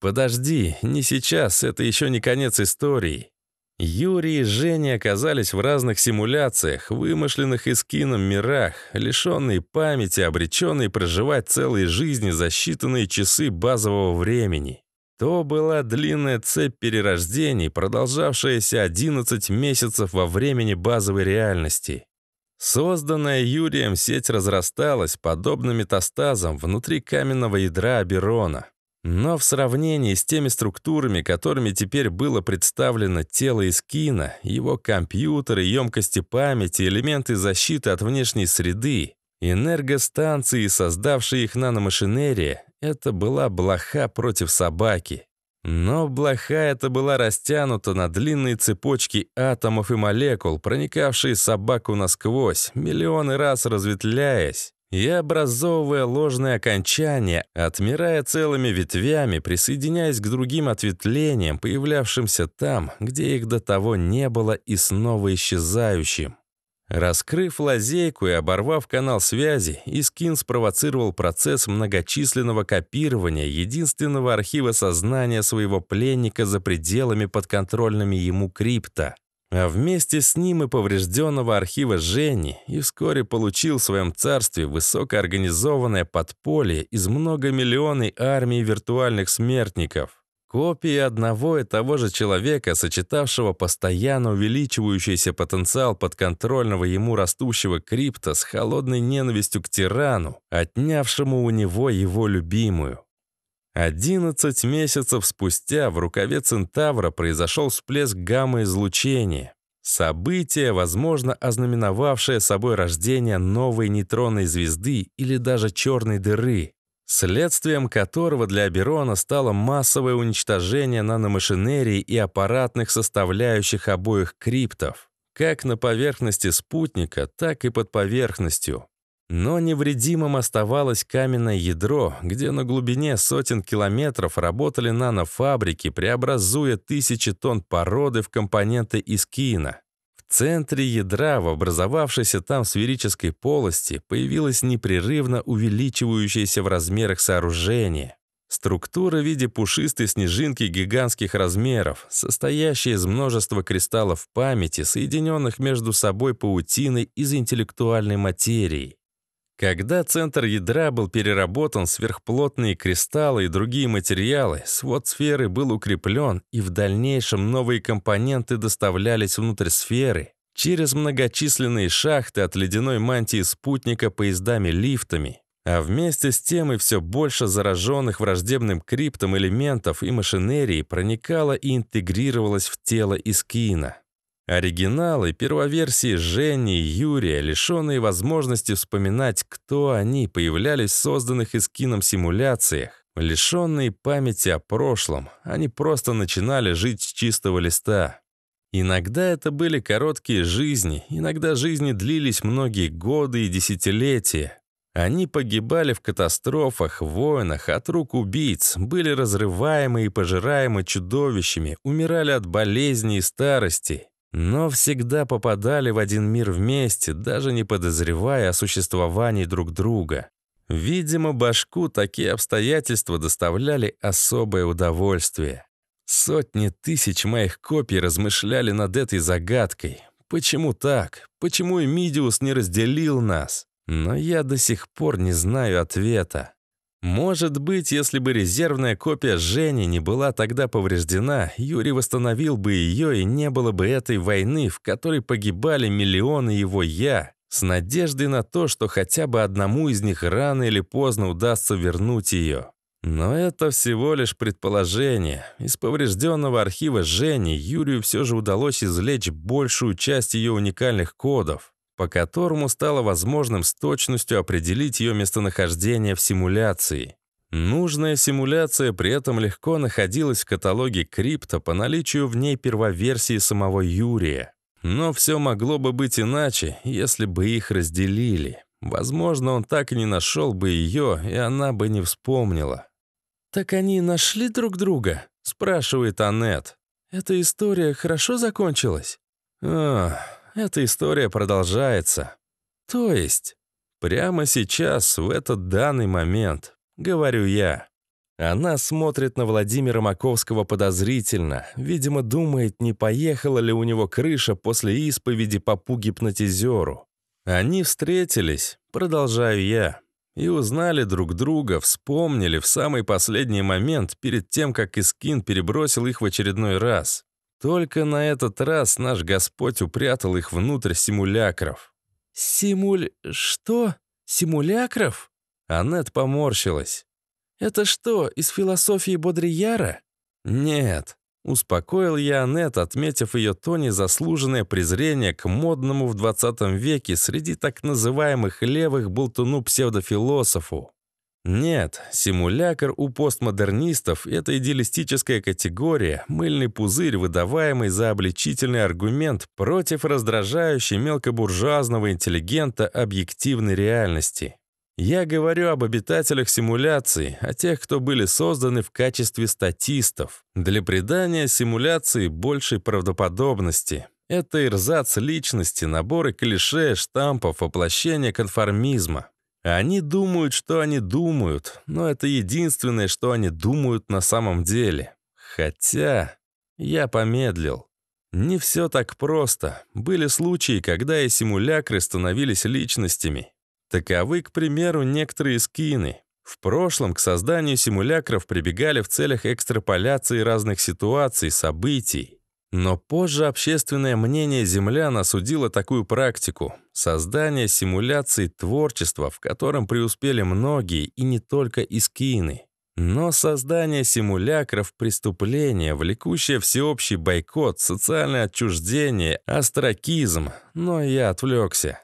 Подожди, не сейчас, это еще не конец истории. Юрий и Женя оказались в разных симуляциях, вымышленных эскином мирах, лишенные памяти, обреченные проживать целые жизни за считанные часы базового времени. То была длинная цепь перерождений, продолжавшаяся 11 месяцев во времени базовой реальности. Созданная Юрием сеть разрасталась, подобно метастазам, внутри каменного ядра Аберона. Но в сравнении с теми структурами, которыми теперь было представлено тело из кино, его компьютеры, емкости памяти, элементы защиты от внешней среды, энергостанции, создавшие их наномашинерия, это была блоха против собаки. Но блоха эта была растянута на длинные цепочки атомов и молекул, проникавшие собаку насквозь, миллионы раз разветвляясь и, образовывая ложные окончания, отмирая целыми ветвями, присоединяясь к другим ответвлениям, появлявшимся там, где их до того не было и снова исчезающим. Раскрыв лазейку и оборвав канал связи, Искин спровоцировал процесс многочисленного копирования единственного архива сознания своего пленника за пределами подконтрольными ему крипта а вместе с ним и поврежденного архива Жени, и вскоре получил в своем царстве высокоорганизованное подполье из многомиллионной армии виртуальных смертников. Копии одного и того же человека, сочетавшего постоянно увеличивающийся потенциал подконтрольного ему растущего крипта с холодной ненавистью к тирану, отнявшему у него его любимую. 11 месяцев спустя в рукаве Центавра произошел всплеск гамма-излучения. Событие, возможно, ознаменовавшее собой рождение новой нейтронной звезды или даже черной дыры, следствием которого для Аберона стало массовое уничтожение наномашинерии и аппаратных составляющих обоих криптов, как на поверхности спутника, так и под поверхностью. Но невредимым оставалось каменное ядро, где на глубине сотен километров работали нанофабрики, преобразуя тысячи тонн породы в компоненты из кина. В центре ядра, в образовавшейся там сферической полости, появилось непрерывно увеличивающееся в размерах сооружение. Структура в виде пушистой снежинки гигантских размеров, состоящая из множества кристаллов памяти, соединенных между собой паутиной из интеллектуальной материи. Когда центр ядра был переработан, сверхплотные кристаллы и другие материалы, свод сферы был укреплен, и в дальнейшем новые компоненты доставлялись внутрь сферы через многочисленные шахты от ледяной мантии спутника поездами-лифтами, а вместе с тем и все больше зараженных враждебным криптом элементов и машинерии проникало и интегрировалось в тело Искина. Оригиналы первоверсии Жени и Юрия, лишенные возможности вспоминать, кто они, появлялись в созданных из кином симуляциях. Лишенные памяти о прошлом, они просто начинали жить с чистого листа. Иногда это были короткие жизни, иногда жизни длились многие годы и десятилетия. Они погибали в катастрофах, войнах, от рук убийц, были разрываемы и пожираемы чудовищами, умирали от болезней и старости но всегда попадали в один мир вместе, даже не подозревая о существовании друг друга. Видимо, башку такие обстоятельства доставляли особое удовольствие. Сотни тысяч моих копий размышляли над этой загадкой. Почему так? Почему Эмидиус не разделил нас? Но я до сих пор не знаю ответа. Может быть, если бы резервная копия Жени не была тогда повреждена, Юрий восстановил бы ее и не было бы этой войны, в которой погибали миллионы его «я», с надеждой на то, что хотя бы одному из них рано или поздно удастся вернуть ее. Но это всего лишь предположение. Из поврежденного архива Жени Юрию все же удалось извлечь большую часть ее уникальных кодов по которому стало возможным с точностью определить ее местонахождение в симуляции. Нужная симуляция при этом легко находилась в каталоге Крипта по наличию в ней первоверсии самого Юрия. Но все могло бы быть иначе, если бы их разделили. Возможно, он так и не нашел бы ее, и она бы не вспомнила. «Так они нашли друг друга?» — спрашивает Аннет. «Эта история хорошо закончилась?» «Ах...» эта история продолжается. То есть, прямо сейчас, в этот данный момент, говорю я. Она смотрит на Владимира Маковского подозрительно, видимо, думает, не поехала ли у него крыша после исповеди попу-гипнотизеру. Они встретились, продолжаю я, и узнали друг друга, вспомнили в самый последний момент перед тем, как Искин перебросил их в очередной раз. Только на этот раз наш Господь упрятал их внутрь симулякров. «Симуль... что? Симулякров?» Аннет поморщилась. «Это что, из философии Бодрияра?» «Нет», — успокоил я Аннет, отметив ее тоне заслуженное презрение к модному в 20 веке среди так называемых левых болтуну-псевдофилософу. Нет, симулякр у постмодернистов — это идеалистическая категория, мыльный пузырь, выдаваемый за обличительный аргумент против раздражающей мелкобуржуазного интеллигента объективной реальности. Я говорю об обитателях симуляции, о тех, кто были созданы в качестве статистов, для придания симуляции большей правдоподобности. Это ирзац личности, наборы клише, штампов, воплощение конформизма. Они думают, что они думают, но это единственное, что они думают на самом деле. Хотя я помедлил. Не все так просто. Были случаи, когда и симулякры становились личностями. Таковы, к примеру, некоторые скины. В прошлом к созданию симулякров прибегали в целях экстраполяции разных ситуаций, событий. Но позже общественное мнение землян осудило такую практику — создание симуляций творчества, в котором преуспели многие и не только искины, Но создание симулякров — преступление, влекущее всеобщий бойкот, социальное отчуждение, астракизм. Но я отвлекся.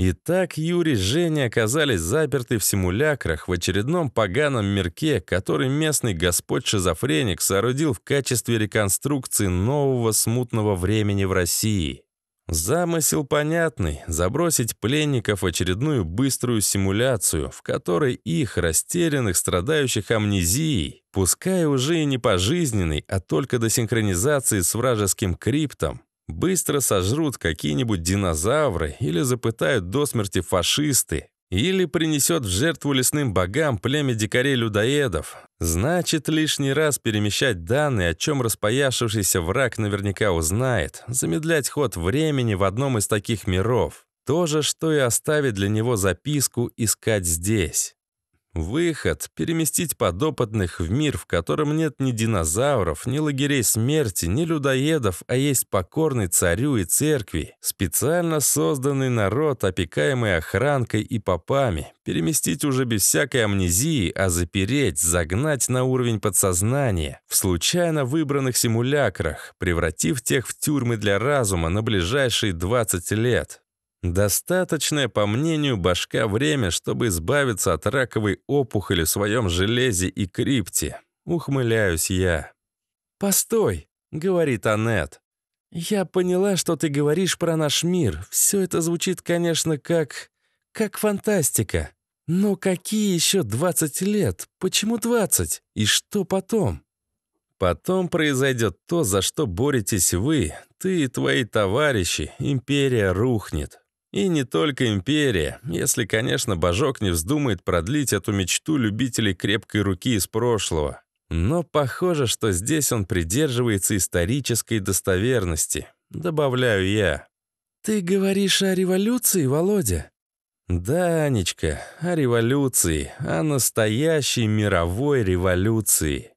Итак, Юрий и Женя оказались заперты в симулякрах в очередном поганом мирке, который местный господь-шизофреник соорудил в качестве реконструкции нового смутного времени в России. Замысел понятный — забросить пленников в очередную быструю симуляцию, в которой их, растерянных, страдающих амнезией, пускай уже и не пожизненный, а только до синхронизации с вражеским криптом, Быстро сожрут какие-нибудь динозавры или запытают до смерти фашисты, или принесет в жертву лесным богам племя дикарей-людоедов. Значит, лишний раз перемещать данные, о чем распояшившийся враг наверняка узнает, замедлять ход времени в одном из таких миров. То же, что и оставить для него записку «Искать здесь». Выход — переместить подопытных в мир, в котором нет ни динозавров, ни лагерей смерти, ни людоедов, а есть покорный царю и церкви, специально созданный народ, опекаемый охранкой и попами, переместить уже без всякой амнезии, а запереть, загнать на уровень подсознания, в случайно выбранных симулякрах, превратив тех в тюрьмы для разума на ближайшие 20 лет. Достаточное, по мнению башка, время, чтобы избавиться от раковой опухоли в своем железе и крипте. Ухмыляюсь я. «Постой», — говорит Аннет. «Я поняла, что ты говоришь про наш мир. Все это звучит, конечно, как... как фантастика. Но какие еще 20 лет? Почему 20? И что потом?» Потом произойдет то, за что боретесь вы, ты и твои товарищи, империя рухнет. И не только империя, если, конечно, Божок не вздумает продлить эту мечту любителей крепкой руки из прошлого. Но похоже, что здесь он придерживается исторической достоверности. Добавляю я. «Ты говоришь о революции, Володя?» «Да, Анечка, о революции, о настоящей мировой революции».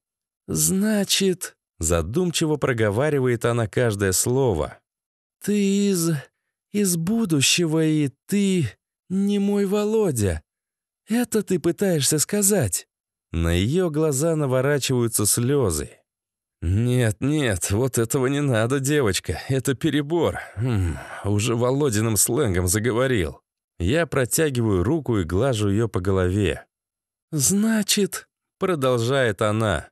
«Значит...» — задумчиво проговаривает она каждое слово. «Ты из...» из будущего, и ты не мой Володя. Это ты пытаешься сказать?» На ее глаза наворачиваются слезы. «Нет, нет, вот этого не надо, девочка. Это перебор. М хм, уже Володиным сленгом заговорил. Я протягиваю руку и глажу ее по голове. «Значит...» — продолжает она.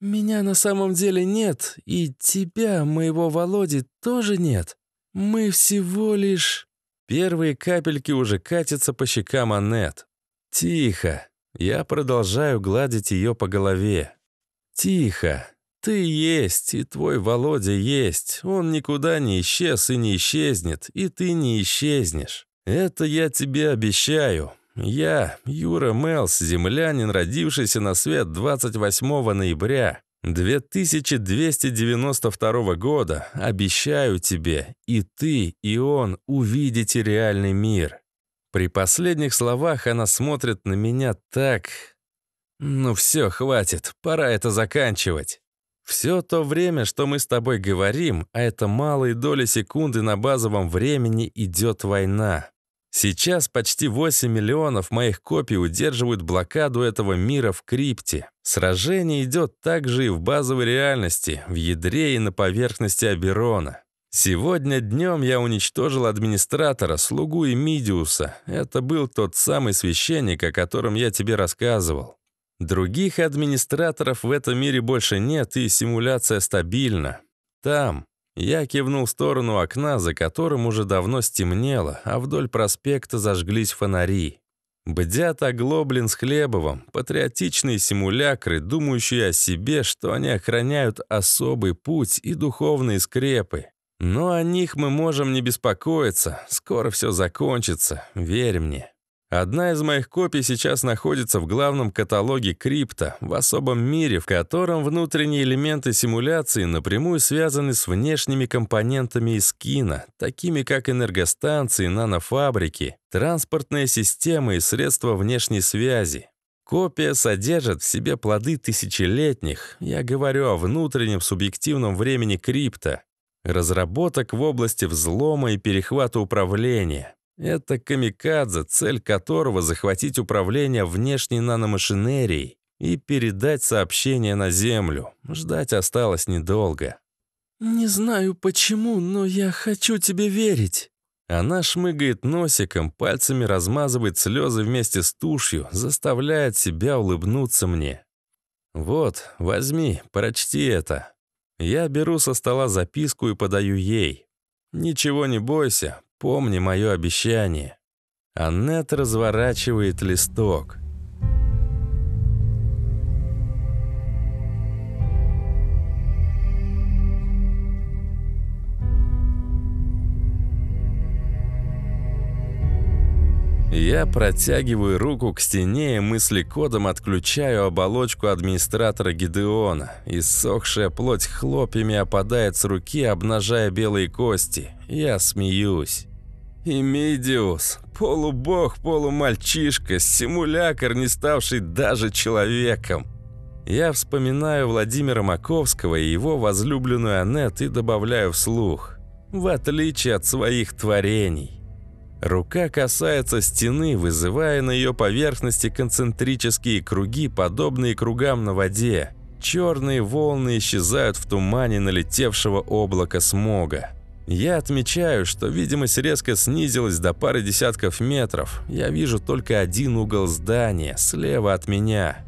«Меня на самом деле нет, и тебя, моего Володи, тоже нет. «Мы всего лишь...» Первые капельки уже катятся по щекам Аннет. «Тихо!» Я продолжаю гладить ее по голове. «Тихо! Ты есть, и твой Володя есть. Он никуда не исчез и не исчезнет, и ты не исчезнешь. Это я тебе обещаю. Я, Юра Мелс, землянин, родившийся на свет 28 ноября. 2292 года, обещаю тебе, и ты, и он увидите реальный мир. При последних словах она смотрит на меня так... Ну все, хватит, пора это заканчивать. Все то время, что мы с тобой говорим, а это малые доли секунды на базовом времени идет война. Сейчас почти 8 миллионов моих копий удерживают блокаду этого мира в крипте. Сражение идет также и в базовой реальности, в ядре и на поверхности Аберона. Сегодня днем я уничтожил администратора, слугу Эмидиуса. Это был тот самый священник, о котором я тебе рассказывал. Других администраторов в этом мире больше нет, и симуляция стабильна. Там, я кивнул в сторону окна, за которым уже давно стемнело, а вдоль проспекта зажглись фонари. Бдят оглоблен с Хлебовым, патриотичные симулякры, думающие о себе, что они охраняют особый путь и духовные скрепы. Но о них мы можем не беспокоиться, скоро все закончится, верь мне. Одна из моих копий сейчас находится в главном каталоге крипта, в особом мире, в котором внутренние элементы симуляции напрямую связаны с внешними компонентами из кино, такими как энергостанции, нанофабрики, транспортные системы и средства внешней связи. Копия содержит в себе плоды тысячелетних, я говорю о внутреннем субъективном времени крипта, разработок в области взлома и перехвата управления. Это камикадзе, цель которого — захватить управление внешней наномашинерией и передать сообщение на Землю. Ждать осталось недолго. «Не знаю почему, но я хочу тебе верить». Она шмыгает носиком, пальцами размазывает слезы вместе с тушью, заставляет себя улыбнуться мне. «Вот, возьми, прочти это». Я беру со стола записку и подаю ей. «Ничего не бойся, Помни мое обещание. Аннет разворачивает листок. Я протягиваю руку к стене и мысли кодом отключаю оболочку администратора Гидеона. Иссохшая плоть хлопьями опадает с руки, обнажая белые кости. Я смеюсь. Имидиус, полубог, полумальчишка, симулякр, не ставший даже человеком. Я вспоминаю Владимира Маковского и его возлюбленную Аннет и добавляю вслух. В отличие от своих творений. Рука касается стены, вызывая на ее поверхности концентрические круги, подобные кругам на воде. Черные волны исчезают в тумане налетевшего облака смога. Я отмечаю, что видимость резко снизилась до пары десятков метров. Я вижу только один угол здания, слева от меня.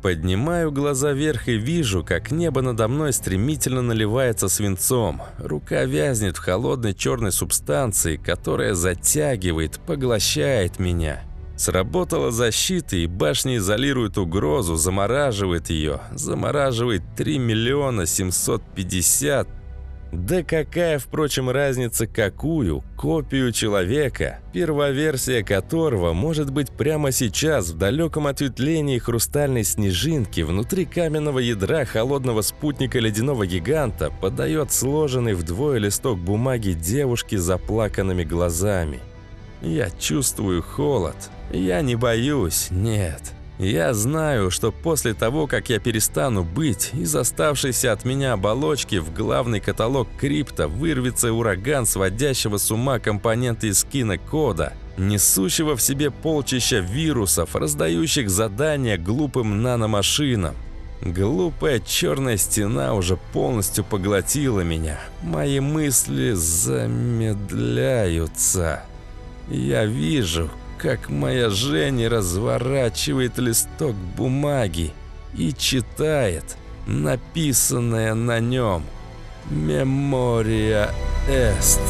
Поднимаю глаза вверх и вижу, как небо надо мной стремительно наливается свинцом. Рука вязнет в холодной черной субстанции, которая затягивает, поглощает меня. Сработала защита, и башня изолирует угрозу, замораживает ее. Замораживает 3 миллиона 750 да какая, впрочем, разница какую, копию человека, первоверсия которого может быть прямо сейчас в далеком ответвлении хрустальной снежинки внутри каменного ядра холодного спутника ледяного гиганта подает сложенный вдвое листок бумаги девушки с заплаканными глазами. Я чувствую холод. Я не боюсь, нет. Я знаю, что после того, как я перестану быть, из оставшейся от меня оболочки в главный каталог крипта вырвется ураган сводящего с ума компоненты из Кода, несущего в себе полчища вирусов, раздающих задания глупым наномашинам. Глупая черная стена уже полностью поглотила меня. Мои мысли замедляются. Я вижу, как моя Женя разворачивает листок бумаги и читает написанное на нем «Мемория Эст».